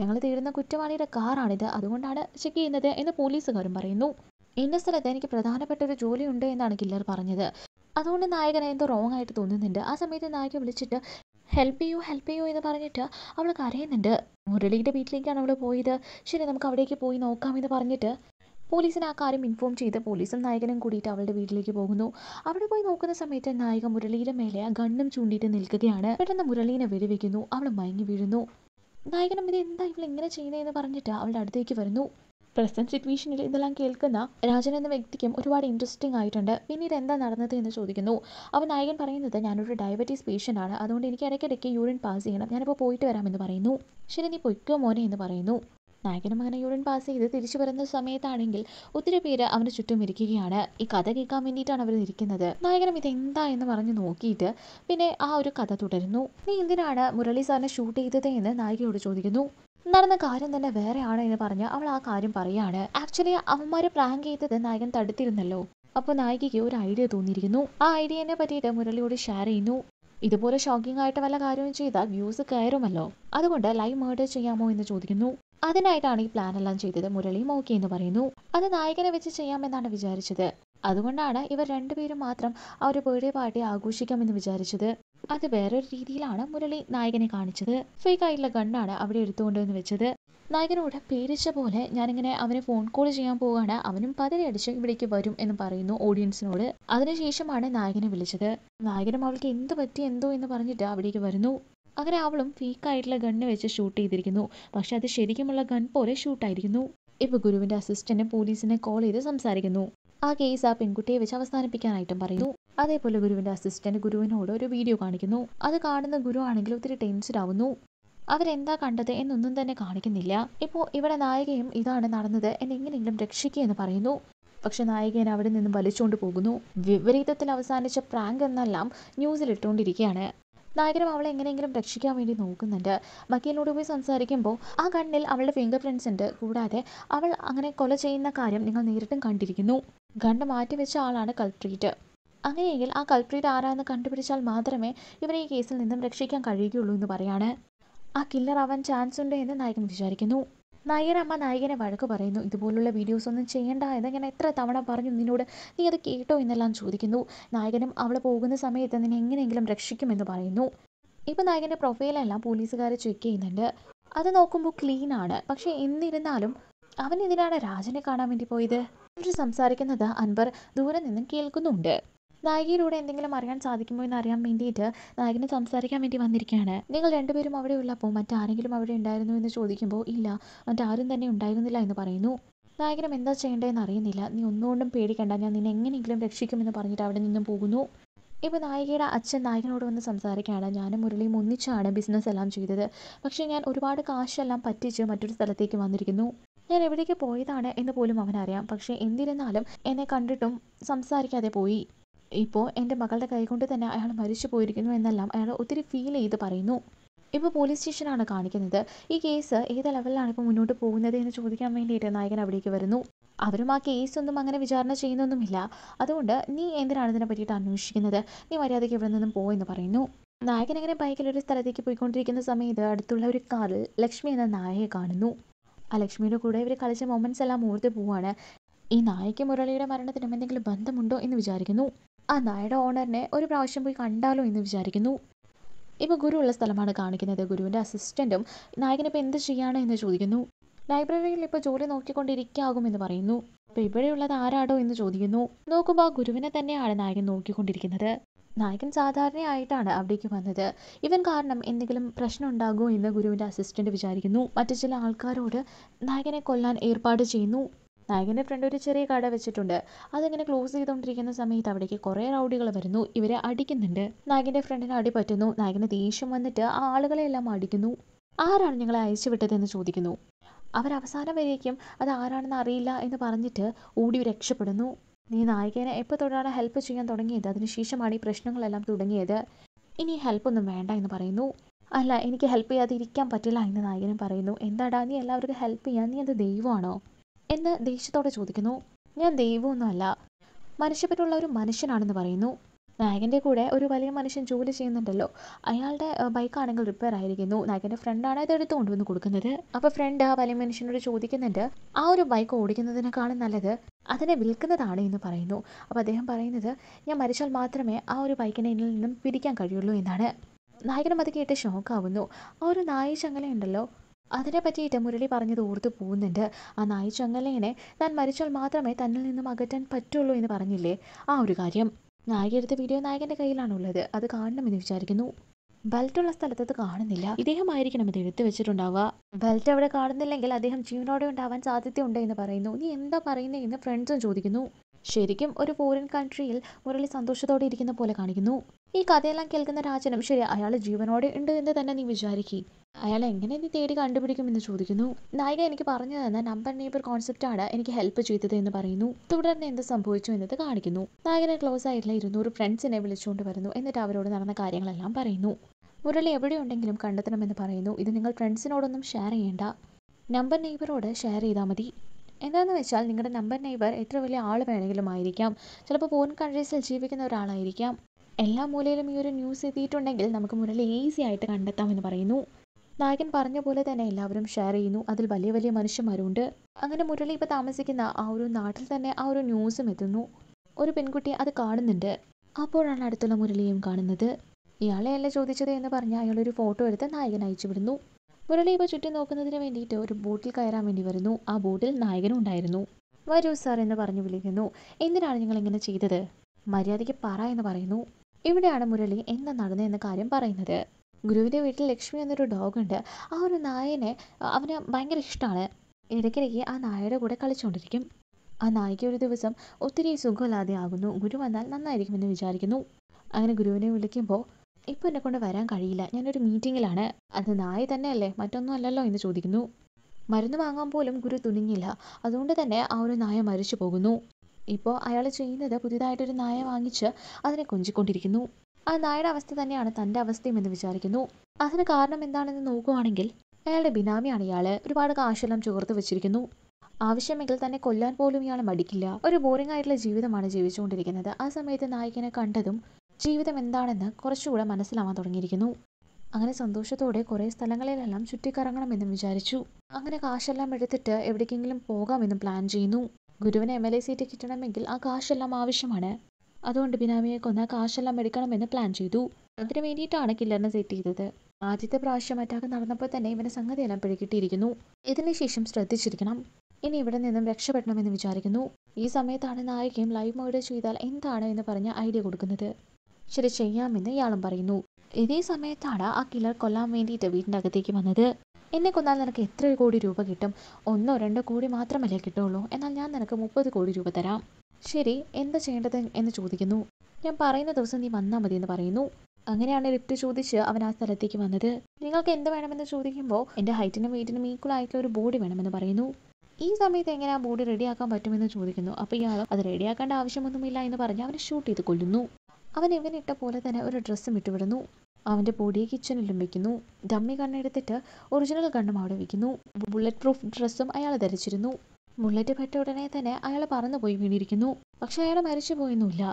ഞങ്ങൾ തേടുന്ന കുറ്റവാളിയുടെ കാറാണിത് അതുകൊണ്ടാണ് ചെക്ക് ചെയ്യുന്നത് എന്ന് പോലീസുകാരും പറയുന്നു ഇന്ന സ്ഥലത്ത് എനിക്ക് പ്രധാനപ്പെട്ട ഒരു ജോലിയുണ്ട് എന്നാണ് കില്ലർ പറഞ്ഞത് അതുകൊണ്ട് നായകൻ എന്തോ റോങ് ആയിട്ട് തോന്നുന്നുണ്ട് ആ സമയത്ത് നായകൻ വിളിച്ചിട്ട് ഹെൽപ്പ് ചെയ്യൂ ഹെൽപ്പ് ചെയ്യൂ എന്ന് പറഞ്ഞിട്ട് അവൾ കരയുന്നുണ്ട് മുരളിയുടെ വീട്ടിലേക്കാണ് അവൾ പോയത് ശരി നമുക്ക് അവിടേക്ക് പോയി നോക്കാമെന്ന് പറഞ്ഞിട്ട് പോലീസിന് ആ കാര്യം ഇൻഫോം ചെയ്ത് പോലീസും നായകനും കൂടിയിട്ട് അവളുടെ വീട്ടിലേക്ക് പോകുന്നു അവിടെ പോയി നോക്കുന്ന സമയത്ത് നായക മുരളിയുടെ മേലെ ഗണ്ണും ചൂണ്ടിയിട്ട് നിൽക്കുകയാണ് പെട്ടെന്ന് മുരളീനെ വെടിവെക്കുന്നു അവൾ മയങ്ങി വീഴുന്നു നായകനും ഇത് എന്താ ഇവൾ ഇങ്ങനെ ചെയ്യുന്നതെന്ന് പറഞ്ഞിട്ട് അവളുടെ അടുത്തേക്ക് വരുന്നു പ്രസന്റ് സിറ്റുവേഷനിൽ ഇതെല്ലാം കേൾക്കുന്ന രാജൻ എന്ന വ്യക്തിക്കും ഒരുപാട് ഇൻട്രസ്റ്റിംഗ് ആയിട്ടുണ്ട് പിന്നീട് എന്താ നടന്നത് എന്ന് ചോദിക്കുന്നു അവൻ നായകൻ പറയുന്നത് ഞാനൊരു ഡയബറ്റീസ് പേഷ്യൻ്റ് ആണ് അതുകൊണ്ട് എനിക്ക് ഇടയ്ക്കിടയ്ക്ക് യൂറിൻ പാസ് ചെയ്യണം ഞാനിപ്പോൾ പോയിട്ട് വരാമെന്ന് പറയുന്നു ശരി നീ പൊയ്ക്കോ മോനെ എന്ന് പറയുന്നു നായകനും അങ്ങനെ യൂണിയൻ പാസ് ചെയ്ത് തിരിച്ചു വരുന്ന സമയത്താണെങ്കിൽ ഒത്തിരി പേര് അവന് ചുറ്റും ഇരിക്കുകയാണ് ഈ കഥ കേൾക്കാൻ വേണ്ടിയിട്ടാണ് അവർ ഇരിക്കുന്നത് നായകനും ഇതെന്താ എന്ന് പറഞ്ഞു നോക്കിയിട്ട് പിന്നെ ആ ഒരു കഥ തുടരുന്നു നീ എന്തിനാണ് മുരളി സാറിനെ ഷൂട്ട് ചെയ്തത് എന്ന് നായികയോട് ചോദിക്കുന്നു നടന്ന കാര്യം തന്നെ വേറെയാണ് എന്ന് പറഞ്ഞ് അവൾ ആ കാര്യം പറയാണ് ആക്ച്വലി അവന്മാരെ പ്രാങ്ക് ചെയ്തത് നായകൻ തടുത്തിരുന്നല്ലോ അപ്പൊ നായികയ്ക്ക് ഒരു ഐഡിയ തോന്നിയിരിക്കുന്നു ആ ഐഡിയനെ പറ്റിയിട്ട് മുരളിയോട് ഷെയർ ചെയ്യുന്നു ഇതുപോലെ ഷോക്കിംഗ് ആയിട്ട് വല്ല കാര്യവും ചെയ്താൽ വ്യൂസ് കയറുമല്ലോ അതുകൊണ്ട് ലൈവ് മേർഡർ ചെയ്യാമോ എന്ന് ചോദിക്കുന്നു അതിനായിട്ടാണ് ഈ പ്ലാൻ എല്ലാം ചെയ്തത് മുരളി മോക്കി എന്ന് പറയുന്നു അത് നായകനെ വെച്ച് ചെയ്യാമെന്നാണ് വിചാരിച്ചത് അതുകൊണ്ടാണ് ഇവർ രണ്ടുപേരും മാത്രം ആ ഒരു ബർത്ത്ഡേ പാർട്ടി ആഘോഷിക്കാമെന്ന് വിചാരിച്ചത് അത് വേറൊരു രീതിയിലാണ് മുരളി നായകനെ കാണിച്ചത് ഫേക്ക് ആയിട്ടുള്ള ഗണ്ണാണ് അവിടെ എടുത്തുകൊണ്ടുവന്ന് വെച്ചത് നായകനോട് പേരിച്ച പോലെ ഞാനിങ്ങനെ അവനെ ഫോൺ കോൾ ചെയ്യാൻ പോവുകയാണ് അവനും അടിച്ച് ഇവിടേക്ക് വരും എന്ന് പറയുന്നു ഓഡിയൻസിനോട് അതിനുശേഷമാണ് നായകനെ വിളിച്ചത് നായകനും അവൾക്ക് എന്ത് പറ്റി എന്തോ എന്ന് പറഞ്ഞിട്ട് അവിടേക്ക് വരുന്നു അങ്ങനെ അവളും ഫീക്കായിട്ടുള്ള ഗണ്ണ് വെച്ച് ഷൂട്ട് ചെയ്തിരിക്കുന്നു പക്ഷെ അത് ശരിക്കുമുള്ള ഗൺ പോലെ ഷൂട്ടായിരിക്കുന്നു ഇപ്പോൾ ഗുരുവിന്റെ അസിസ്റ്റന്റ് പോലീസിനെ കോൾ ചെയ്ത് സംസാരിക്കുന്നു ആ കേസ് ആ പെൺകുട്ടിയെ വെച്ച് അവസാനിപ്പിക്കാനായിട്ടും പറയുന്നു അതേപോലെ ഗുരുവിന്റെ അസിസ്റ്റന്റ് ഗുരുവിനോട് ഒരു വീഡിയോ കാണിക്കുന്നു അത് കാണുന്ന ഗുരു ആണെങ്കിൽ ഒത്തിരി ടെൻഷൻ ആവുന്നു അവരെന്താ കണ്ടത് എന്നൊന്നും തന്നെ കാണിക്കുന്നില്ല ഇപ്പോൾ ഇവിടെ നായികയും ഇതാണ് നടന്നത് എന്നെങ്ങനെയെങ്കിലും രക്ഷിക്കുക എന്ന് പറയുന്നു പക്ഷെ നായികൻ അവിടെ നിന്നും വലിച്ചുകൊണ്ട് പോകുന്നു വിപരീതത്തിൽ അവസാനിച്ച പ്രാങ്ക് എന്നെല്ലാം ന്യൂസിൽ ഇട്ടുകൊണ്ടിരിക്കുകയാണ് നായകനും അവളെ എങ്ങനെയെങ്കിലും രക്ഷിക്കാൻ വേണ്ടി നോക്കുന്നുണ്ട് വക്കീലിനോട് പോയി സംസാരിക്കുമ്പോൾ ആ കണ്ണിൽ അവളുടെ ഫിംഗർ പ്രിൻസ് ഉണ്ട് കൂടാതെ അവൾ അങ്ങനെ കൊല ചെയ്യുന്ന കാര്യം നിങ്ങൾ നേരിട്ടും കണ്ടിരിക്കുന്നു മാറ്റി വെച്ച ആളാണ് കൾപ്രീറ്റ് അങ്ങനെയെങ്കിൽ ആ കൾപ്രീറ്റ് ആരാന്ന് കണ്ടുപിടിച്ചാൽ മാത്രമേ ഇവരെ ഈ കേസിൽ നിന്നും രക്ഷിക്കാൻ കഴിയുകയുള്ളൂ എന്ന് പറയാണ് ആ കില്ലർ അവൻ ചാൻസ് ഉണ്ട് എന്ന് നായകൻ വിചാരിക്കുന്നു നായകനമ്മ നായകനെ വഴക്ക് പറയുന്നു ഇതുപോലുള്ള വീഡിയോസ് ഒന്നും ചെയ്യേണ്ട എന്ന് ഞാൻ എത്ര തവണ പറഞ്ഞു നിന്നോട് നീ അത് കേട്ടോ എന്നെല്ലാം ചോദിക്കുന്നു നായകനും അവൾ പോകുന്ന സമയത്ത് നിന്നെ എങ്ങനെയെങ്കിലും രക്ഷിക്കുമെന്ന് പറയുന്നു ഇപ്പോൾ നായകൻ്റെ പ്രൊഫൈലെല്ലാം പോലീസുകാർ ചെക്ക് ചെയ്യുന്നുണ്ട് അത് നോക്കുമ്പോൾ ക്ലീൻ ആണ് പക്ഷേ എന്നിരുന്നാലും അവനെതിരാണ് രാജനെ കാണാൻ വേണ്ടി പോയത് ഇവർ സംസാരിക്കുന്നത് അൻവർ ദൂരെ നിന്നും കേൾക്കുന്നുണ്ട് നായികയിലൂടെ എന്തെങ്കിലും അറിയാൻ സാധിക്കുമോ എന്ന് അറിയാൻ വേണ്ടിയിട്ട് നായികനെ സംസാരിക്കാൻ വേണ്ടി വന്നിരിക്കുകയാണ് നിങ്ങൾ രണ്ടുപേരും അവിടെ ഉള്ളപ്പോൾ മറ്റാരെങ്കിലും അവിടെ ഉണ്ടായിരുന്നു എന്ന് ചോദിക്കുമ്പോൾ ഇല്ല മറ്റാരും തന്നെ ഉണ്ടായിരുന്നില്ല എന്ന് പറയുന്നു നായകനും എന്താ ചെയ്യേണ്ടതെന്ന് അറിയുന്നില്ല നീ ഒന്നുകൊണ്ടും പേടിക്കണ്ട ഞാൻ നിന്നെ എങ്ങനെയെങ്കിലും രക്ഷിക്കുമെന്ന് പറഞ്ഞിട്ട് അവിടെ നിന്നും പോകുന്നു ഇപ്പോൾ നായികയുടെ അച്ഛൻ നായകനോട് വന്ന് സംസാരിക്കുകയാണ് ഞാനും മുരളിയും ഒന്നിച്ചാണ് ബിസിനസ് എല്ലാം ചെയ്തത് പക്ഷേ ഞാൻ ഒരുപാട് കാശെല്ലാം പറ്റിച്ച് മറ്റൊരു സ്ഥലത്തേക്ക് വന്നിരിക്കുന്നു ഞാൻ എവിടേക്ക് പോയതാണ് എന്ന് പോലും അവനറിയാം പക്ഷേ എന്തിരുന്നാലും എന്നെ കണ്ടിട്ടും സംസാരിക്കാതെ പോയി ഇപ്പോൾ എൻ്റെ മകളുടെ കൈകൊണ്ട് തന്നെ അയാൾ മരിച്ചു പോയിരിക്കുന്നു എന്നെല്ലാം അയാൾ ഒത്തിരി ഫീൽ ചെയ്ത് പറയുന്നു ഇപ്പോൾ പോലീസ് സ്റ്റേഷനാണ് കാണിക്കുന്നത് ഈ കേസ് ഏത് ലെവലിലാണ് ഇപ്പോൾ മുന്നോട്ട് പോകുന്നത് എന്ന് ചോദിക്കാൻ വേണ്ടിയിട്ട് നായകൻ അവിടേക്ക് വരുന്നു അവരും ആ കേസൊന്നും അങ്ങനെ വിചാരണ ചെയ്യുന്നൊന്നുമില്ല അതുകൊണ്ട് നീ എന്തിനാണ് ഇതിനെ പറ്റിയിട്ട് അന്വേഷിക്കുന്നത് നീ മര്യാദയ്ക്ക് ഇവിടെ നിന്നും പോയെന്ന് പറയുന്നു നായകൻ അങ്ങനെ ബൈക്കിൽ ഒരു സ്ഥലത്തേക്ക് പോയിക്കൊണ്ടിരിക്കുന്ന സമയത്ത് അടുത്തുള്ള ഒരു കാറിൽ ലക്ഷ്മി എന്ന നായയെ കാണുന്നു ആ ലക്ഷ്മിയുടെ കൂടെ ഇവർ കളിച്ച മൊമെന്റ്സ് എല്ലാം ഓർത്ത് പോവാണ് ഈ നായയ്ക്ക് മുരളിയുടെ മരണത്തിനും എന്തെങ്കിലും ബന്ധമുണ്ടോ എന്ന് വിചാരിക്കുന്നു ആ നായയുടെ ഓണറിനെ ഒരു പ്രാവശ്യം പോയി കണ്ടാലോ എന്ന് വിചാരിക്കുന്നു ഇപ്പോൾ ഗുരു ഉള്ള സ്ഥലമാണ് കാണിക്കുന്നത് ഗുരുവിൻ്റെ അസിസ്റ്റൻറ്റും നായകനിപ്പോൾ എന്ത് ചെയ്യാണ് എന്ന് ചോദിക്കുന്നു ലൈബ്രറിയിൽ ഇപ്പോൾ ജോലി എന്ന് പറയുന്നു അപ്പോൾ ഇവിടെയുള്ളത് ആരാടോ എന്ന് ചോദിക്കുന്നു നോക്കുമ്പോൾ ഗുരുവിനെ തന്നെയാണ് നായകൻ നോക്കിക്കൊണ്ടിരിക്കുന്നത് നായകൻ സാധാരണയായിട്ടാണ് അവിടേക്ക് വന്നത് ഇവൻ കാരണം എന്തെങ്കിലും പ്രശ്നം ഉണ്ടാകുമോ എന്ന് ഗുരുവിൻ്റെ അസിസ്റ്റൻറ്റ് വിചാരിക്കുന്നു മറ്റു ചില ആൾക്കാരോട് നായകനെ കൊല്ലാൻ ഏർപ്പാട് ചെയ്യുന്നു നായകൻ്റെ ഫ്രണ്ട് ഒരു ചെറിയ കട വെച്ചിട്ടുണ്ട് അതിങ്ങനെ ക്ലോസ് ചെയ്തുകൊണ്ടിരിക്കുന്ന സമയത്ത് അവിടേക്ക് കുറേ റൗഡികൾ വരുന്നു ഇവരെ അടിക്കുന്നുണ്ട് നായകൻ്റെ ഫ്രണ്ടിന് അടി പറ്റുന്നു നായകന് ദേഷ്യം വന്നിട്ട് ആ ആളുകളെല്ലാം അടിക്കുന്നു ആരാണ് ഞങ്ങളെ അയച്ചു വിട്ടതെന്ന് ചോദിക്കുന്നു അവർ അവസാനം വരേക്കും അത് ആരാണെന്ന് അറിയില്ല എന്ന് പറഞ്ഞിട്ട് ഓടി രക്ഷപ്പെടുന്നു നീ നായികേനെ എപ്പോൾ തൊട്ടാണ് ഹെൽപ്പ് ചെയ്യാൻ തുടങ്ങിയത് അതിനുശേഷമാണ് ഈ പ്രശ്നങ്ങളെല്ലാം തുടങ്ങിയത് ഇനി ഹെൽപ്പൊന്നും വേണ്ട എന്ന് പറയുന്നു അല്ല എനിക്ക് ഹെൽപ്പ് ചെയ്യാതിരിക്കാൻ പറ്റില്ല എന്ന് നായകനും പറയുന്നു എന്താടാ നീ എല്ലാവർക്കും ഹെൽപ്പ് ചെയ്യാൻ നീ എന്ത് ദൈവമാണോ എന്ന് ദേഷ്യത്തോടെ ചോദിക്കുന്നു ഞാൻ ദൈവമൊന്നുമല്ല മനുഷ്യപ്പറ്റുള്ള ഒരു മനുഷ്യനാണെന്ന് പറയുന്നു നായകൻ്റെ കൂടെ ഒരു വലിയ മനുഷ്യൻ ജോലി ചെയ്യുന്നുണ്ടല്ലോ അയാളുടെ ബൈക്കാണെങ്കിൽ റിപ്പയർ ആയിരിക്കുന്നു നായകൻ്റെ ഫ്രണ്ടാണ് ഇത് എടുത്തു കൊണ്ടുവന്ന് കൊടുക്കുന്നത് അപ്പോൾ ഫ്രണ്ട് ആ വലിയ മനുഷ്യനോട് ചോദിക്കുന്നുണ്ട് ആ ഒരു ബൈക്ക് ഓടിക്കുന്നതിനേക്കാളും നല്ലത് അതിനെ വിൽക്കുന്നതാണ് എന്ന് പറയുന്നു അപ്പോൾ അദ്ദേഹം പറയുന്നത് ഞാൻ മരിച്ചാൽ മാത്രമേ ആ ഒരു ബൈക്കിനെ എന്നിൽ നിന്നും പിരിക്കാൻ കഴിയുള്ളൂ എന്നാണ് നായകനും അത് കേട്ട് ഷോക്കാവുന്നു ആ ഒരു നായ ചങ്ങലയുണ്ടല്ലോ അതിനെ പറ്റിയിട്ട് മുരളി പറഞ്ഞത് ഓർത്തു പോകുന്നുണ്ട് ആ നായി ചങ്ങലയനെ താൻ മരിച്ചാൽ മാത്രമേ തന്നിൽ നിന്നും അകറ്റാൻ പറ്റുള്ളൂ എന്ന് പറഞ്ഞില്ലേ ആ ഒരു കാര്യം നായികയെടുത്ത വീഡിയോ നായകൻ്റെ കയ്യിലാണുള്ളത് അത് കാണണമെന്ന് വിചാരിക്കുന്നു ബെൽറ്റുള്ള സ്ഥലത്ത് അത് കാണുന്നില്ല ഇദ്ദേഹമായിരിക്കണം ഇത് എടുത്തു വെച്ചിട്ടുണ്ടാവുക ബെൽറ്റ് അവിടെ കാണുന്നില്ലെങ്കിൽ അദ്ദേഹം ജീവനോടെ ഉണ്ടാവാൻ സാധ്യതയുണ്ട് എന്ന് പറയുന്നു നീ എന്താ പറയുന്നത് എന്ന് ഫ്രണ്ട്സും ചോദിക്കുന്നു ശരിക്കും ഒരു ഫോറിൻ കൺട്രിയിൽ മുരളി സന്തോഷത്തോടെ ഇരിക്കുന്ന പോലെ കാണിക്കുന്നു ഈ കഥയെല്ലാം കേൾക്കുന്ന രാജനും ശരി അയാൾ ജീവനോടെ ഉണ്ട് എന്ന് തന്നെ നീ വിചാരിക്കി അയാൾ എങ്ങനെ നീ തേടി കണ്ടുപിടിക്കുമെന്ന് ചോദിക്കുന്നു നായിക എനിക്ക് പറഞ്ഞു തന്ന നമ്പർ നെയ്ബർ ആണ് എനിക്ക് ഹെൽപ്പ് ചെയ്തത് എന്ന് പറയുന്നു തുടർന്ന് എന്ത് സംഭവിച്ചു എന്നത് കാണിക്കുന്നു നായകനെ ക്ലോസ് ആയിട്ടുള്ള ഇരുന്നൂറ് ഫ്രണ്ട്സിനെ വിളിച്ചുകൊണ്ട് വരുന്നു എന്നിട്ട് അവരോട് നടന്ന കാര്യങ്ങളെല്ലാം പറയുന്നു മുരളി എവിടെയുണ്ടെങ്കിലും കണ്ടെത്തണമെന്ന് പറയുന്നു ഇത് നിങ്ങൾ ഫ്രണ്ട്സിനോടൊന്നും ഷെയർ ചെയ്യേണ്ട നമ്പർ നെയ്ബറോട് ഷെയർ ചെയ്താൽ മതി എന്താണെന്ന് വെച്ചാൽ നിങ്ങളുടെ നമ്പർ നെയ്ബർ എത്ര വലിയ ആൾ വേണമെങ്കിലും ആയിരിക്കാം ചിലപ്പോൾ ഫോറിൻ കൺട്രീസിൽ ജീവിക്കുന്ന ഒരാളായിരിക്കാം എല്ലാ മൂലയിലും ഈ ഒരു ന്യൂസ് എത്തിയിട്ടുണ്ടെങ്കിൽ നമുക്ക് മുന്നിൽ ഈസി ആയിട്ട് കണ്ടെത്താമെന്ന് പറയുന്നു നായകൻ പറഞ്ഞ പോലെ തന്നെ എല്ലാവരും ഷെയർ ചെയ്യുന്നു അതിൽ വലിയ വലിയ മനുഷ്യന്മാരുണ്ട് അങ്ങനെ മുരളി ഇപ്പോൾ താമസിക്കുന്ന ആ ഒരു നാട്ടിൽ തന്നെ ആ ഒരു ന്യൂസും എത്തുന്നു ഒരു പെൺകുട്ടി അത് കാണുന്നുണ്ട് അപ്പോഴാണ് അടുത്തുള്ള മുരളിയും കാണുന്നത് ഇയാളെയല്ല ചോദിച്ചത് എന്ന് പറഞ്ഞ് അയാളൊരു ഫോട്ടോ എടുത്ത് നായകൻ അയച്ചു വിടുന്നു മുരളി ഇവ ചുറ്റും നോക്കുന്നതിന് വേണ്ടിയിട്ട് ഒരു ബോട്ടിൽ കയറാൻ വേണ്ടി വരുന്നു ആ ബോട്ടിൽ നായകനും ഉണ്ടായിരുന്നു വരൂ സാർ എന്ന് പറഞ്ഞു വിളിക്കുന്നു എന്തിനാണ് നിങ്ങൾ ഇങ്ങനെ ചെയ്തത് മര്യാദയ്ക്ക് പറ എന്ന് പറയുന്നു ഇവിടെയാണ് മുരളി എന്താ എന്ന കാര്യം പറയുന്നത് ഗുരുവിൻ്റെ വീട്ടിൽ ലക്ഷ്മി എന്നൊരു ഡോഗുണ്ട് ആ ഒരു നായനെ അവന് ഭയങ്കര ഇഷ്ടമാണ് ഇടയ്ക്കിടയ്ക്ക് ആ നായയുടെ കൂടെ കളിച്ചുകൊണ്ടിരിക്കും ആ നായിക്ക് ഒരു ദിവസം ഒത്തിരി സുഖമില്ലാതെ ആകുന്നു ഗുരു വന്നാൽ നന്നായിരിക്കുമെന്ന് വിചാരിക്കുന്നു അങ്ങനെ ഗുരുവിനെ വിളിക്കുമ്പോൾ ഇപ്പോൾ എന്നെക്കൊണ്ട് വരാൻ കഴിയില്ല ഞാനൊരു മീറ്റിങ്ങിലാണ് അത് നായ തന്നെയല്ലേ മറ്റൊന്നും അല്ലല്ലോ എന്ന് ചോദിക്കുന്നു മരുന്ന് വാങ്ങാൻ പോലും ഗുരു തുനിഞ്ഞില്ല അതുകൊണ്ട് തന്നെ ആ ഒരു നായ മരിച്ചു പോകുന്നു ഇപ്പോൾ അയാൾ ചെയ്യുന്നത് പുതിയതായിട്ടൊരു നായ വാങ്ങിച്ച് അതിനെ കൊഞ്ചിക്കൊണ്ടിരിക്കുന്നു ആ നായയുടെ അവസ്ഥ തന്നെയാണ് തൻ്റെ അവസ്ഥയും എന്ന് വിചാരിക്കുന്നു അതിന് കാരണം എന്താണെന്ന് നോക്കുവാണെങ്കിൽ അയാളുടെ ബിനാമിയാണ് ഇയാൾ ഒരുപാട് കാശെല്ലാം ചോർത്ത് വെച്ചിരിക്കുന്നു ആവശ്യമെങ്കിൽ തന്നെ കൊല്ലാൻ പോലും ഇയാൾ മടിക്കില്ല ഒരു ബോറിംഗ് ആയിട്ടുള്ള ജീവിതമാണ് ജീവിച്ചുകൊണ്ടിരിക്കുന്നത് ആ സമയത്ത് നായികനെ കണ്ടതും ജീവിതം എന്താണെന്ന് കുറച്ചുകൂടെ മനസ്സിലാവാൻ തുടങ്ങിയിരിക്കുന്നു അങ്ങനെ സന്തോഷത്തോടെ കുറേ സ്ഥലങ്ങളിലെല്ലാം ചുറ്റിക്കറങ്ങണമെന്നും വിചാരിച്ചു അങ്ങനെ കാശെല്ലാം എടുത്തിട്ട് എവിടേക്കെങ്കിലും പോകാമെന്നും പ്ലാൻ ചെയ്യുന്നു ഗുരുവിന് എം എൽ എ സീറ്റ് കിട്ടണമെങ്കിൽ ആ കാശെല്ലാം ആവശ്യമാണ് അതുകൊണ്ട് ബിനാമിയെ കൊന്ന കാശെല്ലാം എടുക്കണമെന്ന് പ്ലാൻ ചെയ്തു അതിനു വേണ്ടിയിട്ടാണ് കില്ലറിനെ സെറ്റ് ചെയ്തത് ആദ്യത്തെ പ്രാവശ്യം അറ്റാക്ക് നടന്നപ്പോൾ തന്നെ ഇവന് സംഗതിയെല്ലാം പിടികിട്ടിയിരിക്കുന്നു ഇതിനുശേഷം ശ്രദ്ധിച്ചിരിക്കണം ഇനി ഇവിടെ നിന്നും രക്ഷപ്പെടണമെന്ന് വിചാരിക്കുന്നു ഈ സമയത്താണ് നായികയും ലൈവ് മോഡ് ചെയ്താൽ എന്താണ് എന്ന് പറഞ്ഞ ഐഡിയ കൊടുക്കുന്നത് ശരി ചെയ്യാമെന്ന് ഇയാളും പറയുന്നു ഇതേ സമയത്താണ് ആ കില്ലർ കൊല്ലാൻ വേണ്ടിയിട്ട് വീടിൻ്റെ അകത്തേക്ക് വന്നത് എന്നെ കൊന്നാൽ നിനക്ക് എത്ര കോടി രൂപ കിട്ടും ഒന്നോ രണ്ടോ കോടി മാത്രമല്ലേ കിട്ടുള്ളൂ എന്നാൽ ഞാൻ നിനക്ക് മുപ്പത് കോടി രൂപ തരാം ശരി എന്താ ചെയ്യേണ്ടത് എന്ന് ചോദിക്കുന്നു ഞാൻ പറയുന്ന ദിവസം നീ വന്നാൽ മതി എന്ന് പറയുന്നു അങ്ങനെയാണ് ലിഫ്റ്റ് ചോദിച്ച് അവൻ ആ സ്ഥലത്തേക്ക് വന്നത് നിങ്ങൾക്ക് എന്ത് വേണമെന്ന് ചോദിക്കുമ്പോൾ എൻ്റെ ഹൈറ്റിനും വെയിറ്റിനും ഈക്വൽ ആയിട്ടുള്ള ഒരു ബോഡി വേണമെന്ന് പറയുന്നു ഈ സമയത്ത് എങ്ങനെ ആ ബോഡി റെഡിയാക്കാൻ പറ്റുമെന്ന് ചോദിക്കുന്നു അപ്പോൾ ഇയാൾ അത് റെഡിയാക്കേണ്ട ആവശ്യമൊന്നുമില്ല എന്ന് പറഞ്ഞ് അവനെ ഷൂട്ട് ചെയ്ത് കൊല്ലുന്നു അവൻ ഇവനിട്ട പോലെ തന്നെ ഒരു ഡ്രസ്സും ഇട്ടുവിടുന്നു അവൻ്റെ ബോഡി കിച്ചണിലും വെക്കുന്നു ഡമ്മി കണ്ണെടുത്തിട്ട് ഒറിജിനൽ കണ്ണും അവിടെ വെക്കുന്നു ബുള്ളറ്റ് പ്രൂഫ് ഡ്രസ്സും അയാൾ ധരിച്ചിരുന്നു ബുള്ളറ്റ് പെട്ട ഉടനെ തന്നെ അയാൾ പറന്നുപോയി വീണിരിക്കുന്നു പക്ഷെ അയാൾ മരിച്ചു പോയൊന്നുമില്ല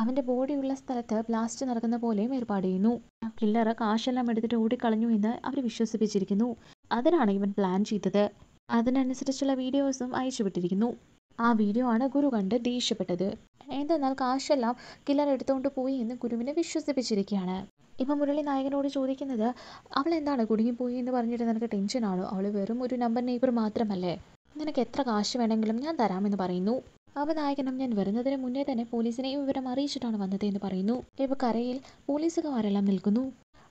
അവൻ്റെ ബോഡിയുള്ള സ്ഥലത്ത് ബ്ലാസ്റ്റ് നടക്കുന്ന പോലെയും ഏർപ്പാട് ചെയ്യുന്നു കില്ലർ കാശെല്ലാം എടുത്തിട്ട് ഓടിക്കളഞ്ഞു എന്ന് അവർ വിശ്വസിപ്പിച്ചിരിക്കുന്നു അതിനാണ് ഇവൻ പ്ലാൻ ചെയ്തത് അതിനനുസരിച്ചുള്ള വീഡിയോസും അയച്ചു വിട്ടിരിക്കുന്നു ആ വീഡിയോ ആണ് ഗുരു കണ്ട് ദേഷ്യപ്പെട്ടത് എന്തെന്നാൽ കാശെല്ലാം കില്ലർ എടുത്തുകൊണ്ട് പോയി എന്ന് ഗുരുവിനെ വിശ്വസിപ്പിച്ചിരിക്കുകയാണ് ഇപ്പം മുരളി നായകനോട് ചോദിക്കുന്നത് അവൾ എന്താണ് കുടുങ്ങിപ്പോയി എന്ന് പറഞ്ഞിട്ട് നിനക്ക് ടെൻഷനാണോ അവൾ വെറും ഒരു നമ്പർ നെയ്ബർ മാത്രമല്ലേ നിനക്ക് എത്ര കാശ് വേണമെങ്കിലും ഞാൻ തരാമെന്ന് പറയുന്നു അവ നായകനും ഞാൻ വരുന്നതിന് മുന്നേ തന്നെ പോലീസിനെ ഈ വിവരം അറിയിച്ചിട്ടാണ് വന്നത് എന്ന് പറയുന്നു ഇപ്പോൾ കരയിൽ പോലീസുകാരെല്ലാം നിൽക്കുന്നു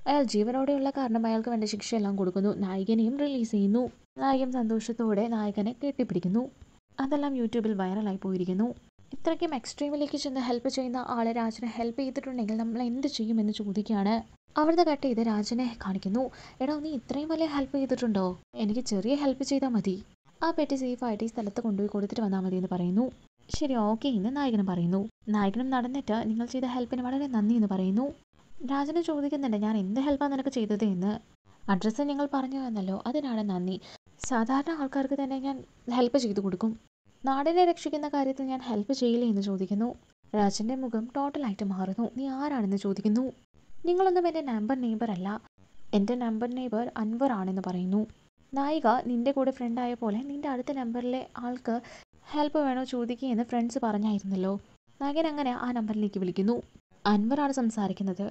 അയാൾ ജീവനോടെയുള്ള കാരണം അയാൾക്ക് വേണ്ട ശിക്ഷയെല്ലാം കൊടുക്കുന്നു നായകനെയും റിലീസ് ചെയ്യുന്നു നായകൻ സന്തോഷത്തോടെ നായകനെ കെട്ടിപ്പിടിക്കുന്നു അതെല്ലാം യൂട്യൂബിൽ വൈറലായി പോയിരിക്കുന്നു ഇത്രയ്ക്കും എക്സ്ട്രീമിലേക്ക് ചെന്ന് ഹെൽപ്പ് ചെയ്യുന്ന ആളെ രാജനെ ഹെൽപ്പ് ചെയ്തിട്ടുണ്ടെങ്കിൽ നമ്മൾ എന്ത് ചെയ്യുമെന്ന് ചോദിക്കുകയാണ് അവിടുത്തെ കട്ട് ഇത് രാജനെ കാണിക്കുന്നു എടാ നീ ഇത്രയും വലിയ ഹെൽപ്പ് ചെയ്തിട്ടുണ്ടോ എനിക്ക് ചെറിയ ഹെൽപ്പ് ചെയ്താൽ മതി ആ പെട്ടി സേഫായിട്ട് ഈ സ്ഥലത്ത് കൊണ്ടുപോയി കൊടുത്തിട്ട് വന്നാൽ മതി എന്ന് പറയുന്നു ശരി ഓക്കെ എന്ന് നായകനും പറയുന്നു നായകനും നടന്നിട്ട് നിങ്ങൾ ചെയ്ത ഹെൽപ്പിന് വളരെ നന്ദി എന്ന് പറയുന്നു രാജനെ ചോദിക്കുന്നുണ്ട് ഞാൻ എന്ത് ഹെൽപ്പാണ് നിനക്ക് ചെയ്തത് എന്ന് അഡ്രസ്സ് നിങ്ങൾ പറഞ്ഞു തന്നല്ലോ അതിനാണ് നന്ദി സാധാരണ ആൾക്കാർക്ക് തന്നെ ഞാൻ ഹെൽപ്പ് ചെയ്തു കൊടുക്കും നാടിനെ രക്ഷിക്കുന്ന കാര്യത്തിൽ ഞാൻ ഹെൽപ്പ് ചെയ്യില്ലേ എന്ന് ചോദിക്കുന്നു രാജന്റെ മുഖം ടോട്ടലായിട്ട് മാറുന്നു നീ ആരാണെന്ന് ചോദിക്കുന്നു നിങ്ങളൊന്നും എൻ്റെ നമ്പർ നെയ്ബർ അല്ല എൻ്റെ നമ്പർ നെയ്ബർ അൻവർ ആണെന്ന് പറയുന്നു നായിക നിന്റെ കൂടെ ഫ്രണ്ടായ പോലെ നിന്റെ അടുത്ത നമ്പറിലെ ആൾക്ക് ഹെൽപ്പ് വേണോ ചോദിക്കുകയെന്ന് ഫ്രണ്ട്സ് പറഞ്ഞായിരുന്നല്ലോ നായകൻ അങ്ങനെ ആ നമ്പറിലേക്ക് വിളിക്കുന്നു അൻവറാണ് സംസാരിക്കുന്നത്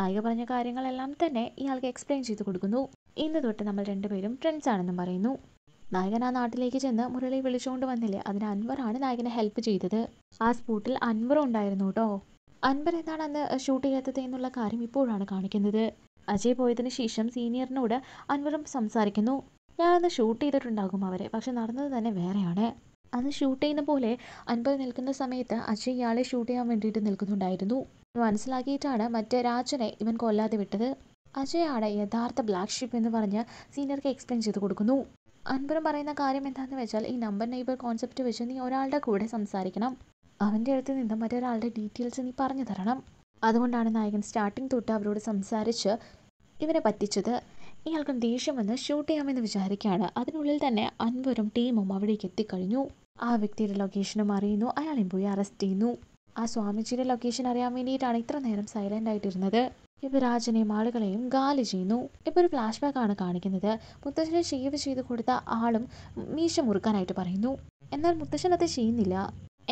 നായിക പറഞ്ഞ കാര്യങ്ങളെല്ലാം തന്നെ ഇയാൾക്ക് എക്സ്പ്ലെയിൻ ചെയ്ത് കൊടുക്കുന്നു ഇന്ന് തൊട്ട് നമ്മൾ രണ്ടുപേരും ഫ്രണ്ട്സ് ആണെന്നും പറയുന്നു നായകൻ ആ നാട്ടിലേക്ക് ചെന്ന് മുരളി വിളിച്ചുകൊണ്ട് വന്നില്ലേ അതിന് അൻവറാണ് നായകനെ ഹെൽപ്പ് ചെയ്തത് ആ സ്പോട്ടിൽ അൻവറും ഉണ്ടായിരുന്നു കേട്ടോ അൻവർ എന്താണ് അന്ന് ഷൂട്ട് ചെയ്യാത്തത് എന്നുള്ള കാര്യം ഇപ്പോഴാണ് കാണിക്കുന്നത് അജയ് പോയതിന് ശേഷം സീനിയറിനോട് അൻവറും സംസാരിക്കുന്നു അന്ന് ഷൂട്ട് ചെയ്തിട്ടുണ്ടാകും അവരെ പക്ഷെ നടന്നത് തന്നെ വേറെയാണ് അന്ന് ഷൂട്ട് ചെയ്യുന്ന പോലെ അൻപർ നിൽക്കുന്ന സമയത്ത് അജയ് ഇയാളെ ഷൂട്ട് ചെയ്യാൻ വേണ്ടിയിട്ട് നിൽക്കുന്നുണ്ടായിരുന്നു മനസ്സിലാക്കിയിട്ടാണ് മറ്റേ രാജനെ ഇവൻ കൊല്ലാതെ വിട്ടത് ആണ് യഥാർത്ഥ ബ്ലാക്ക് ഷിപ്പ് എന്ന് പറഞ്ഞ് സീനിയർക്ക് എക്സ്പ്ലെയിൻ ചെയ്ത് കൊടുക്കുന്നു അൻപുറം പറയുന്ന കാര്യം എന്താണെന്ന് വെച്ചാൽ ഈ നമ്പർ നെയ്ബർ കോൺസെപ്റ്റ് വെച്ച് നീ ഒരാളുടെ കൂടെ സംസാരിക്കണം അവൻ്റെ അടുത്ത് നിന്ന് മറ്റൊരാളുടെ ഡീറ്റെയിൽസ് നീ പറഞ്ഞു തരണം അതുകൊണ്ടാണ് നായകൻ സ്റ്റാർട്ടിങ് തൊട്ട് അവരോട് സംസാരിച്ച് ഇവരെ പറ്റിച്ചത് ഇയാൾക്കും ദേഷ്യം വന്ന് ഷൂട്ട് ചെയ്യാമെന്ന് വിചാരിക്കുകയാണ് അതിനുള്ളിൽ തന്നെ അൻപുരും ടീമും അവിടേക്ക് എത്തിക്കഴിഞ്ഞു ആ വ്യക്തിയുടെ ലൊക്കേഷനും അറിയുന്നു അയാളെയും പോയി അറസ്റ്റ് ചെയ്യുന്നു ആ സ്വാമിജിയുടെ ലൊക്കേഷൻ അറിയാൻ വേണ്ടിയിട്ടാണ് ഇത്ര നേരം സൈലൻ്റ് ആയിട്ടിരുന്നത് യുവരാജനെയും ആളുകളെയും ഗാലി ചെയ്യുന്നു ഇപ്പോൾ ഒരു ഫ്ലാഷ് ആണ് കാണിക്കുന്നത് മുത്തശ്ശനെ ഷേവ് ചെയ്ത് കൊടുത്ത ആളും മീശ മുറുക്കാനായിട്ട് പറയുന്നു എന്നാൽ മുത്തശ്ശൻ അത് ചെയ്യുന്നില്ല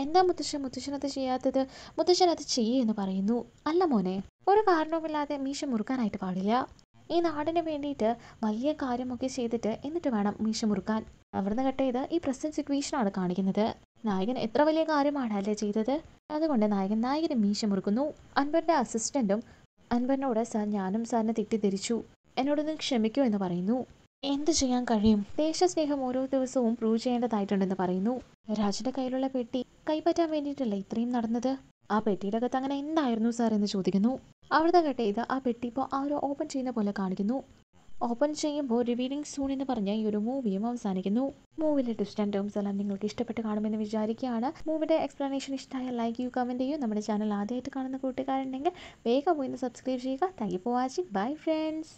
എന്താ മുത്തശ്ശൻ മുത്തശ്ശനത് ചെയ്യാത്തത് മുത്തശ്ശൻ അത് എന്ന് പറയുന്നു അല്ല മോനെ ഒരു കാരണവുമില്ലാതെ മീശ മുറുക്കാനായിട്ട് പാടില്ല ഈ നാടിന് വേണ്ടിയിട്ട് വലിയ കാര്യമൊക്കെ ചെയ്തിട്ട് എന്നിട്ട് വേണം മീശ മുറുക്കാൻ അവിടുന്ന് കട്ട് ചെയ്ത് ഈ പ്രസന്റ് സിറ്റുവേഷനാണ് കാണിക്കുന്നത് നായകൻ എത്ര വലിയ കാര്യമാണ് അല്ലേ ചെയ്തത് അതുകൊണ്ട് നായകൻ നായകന് മീശ മുറുക്കുന്നു അൻപറിൻ്റെ അസിസ്റ്റന്റും അൻപറിനോട് സാർ ഞാനും സാറിനെ തെറ്റിദ്ധരിച്ചു എന്നോടൊന്ന് ക്ഷമിക്കൂ എന്ന് പറയുന്നു എന്ത് ചെയ്യാൻ കഴിയും ദേശസ്നേഹം ഓരോ ദിവസവും പ്രൂവ് ചെയ്യേണ്ടതായിട്ടുണ്ടെന്ന് പറയുന്നു രാജിന്റെ കയ്യിലുള്ള പെട്ടി കൈപ്പറ്റാൻ വേണ്ടിയിട്ടല്ലേ ഇത്രയും നടന്നത് ആ പെട്ടിയുടെ അകത്ത് അങ്ങനെ എന്തായിരുന്നു സാർ എന്ന് ചോദിക്കുന്നു അവിടുത്തെ കേട്ട ഇത് ആ പെട്ടി ഇപ്പോൾ ആരോ ഓപ്പൺ ചെയ്യുന്ന പോലെ കാണിക്കുന്നു ഓപ്പൺ ചെയ്യുമ്പോൾ റിവീലിംഗ് സൂൺ എന്ന് പറഞ്ഞ ഈ ഒരു മൂവിയും അവസാനിക്കുന്നു മൂവിലെ ട്വിസ്റ്റ് ആൻഡ് ടേംസ് എല്ലാം നിങ്ങൾക്ക് ഇഷ്ടപ്പെട്ട് കാണുമെന്ന് വിചാരിക്കുകയാണ് മൂവിയുടെ എക്സ്പ്ലനേഷൻ ഇഷ്ടമായ ലൈക്ക് ചെയ്യൂ കമൻറ്റ് ചെയ്യൂ നമ്മുടെ ചാനൽ ആദ്യമായിട്ട് കാണുന്ന കൂട്ടുകാരുണ്ടെങ്കിൽ വേഗം പോയി സബ്സ്ക്രൈബ് ചെയ്യുക thank you for watching bye friends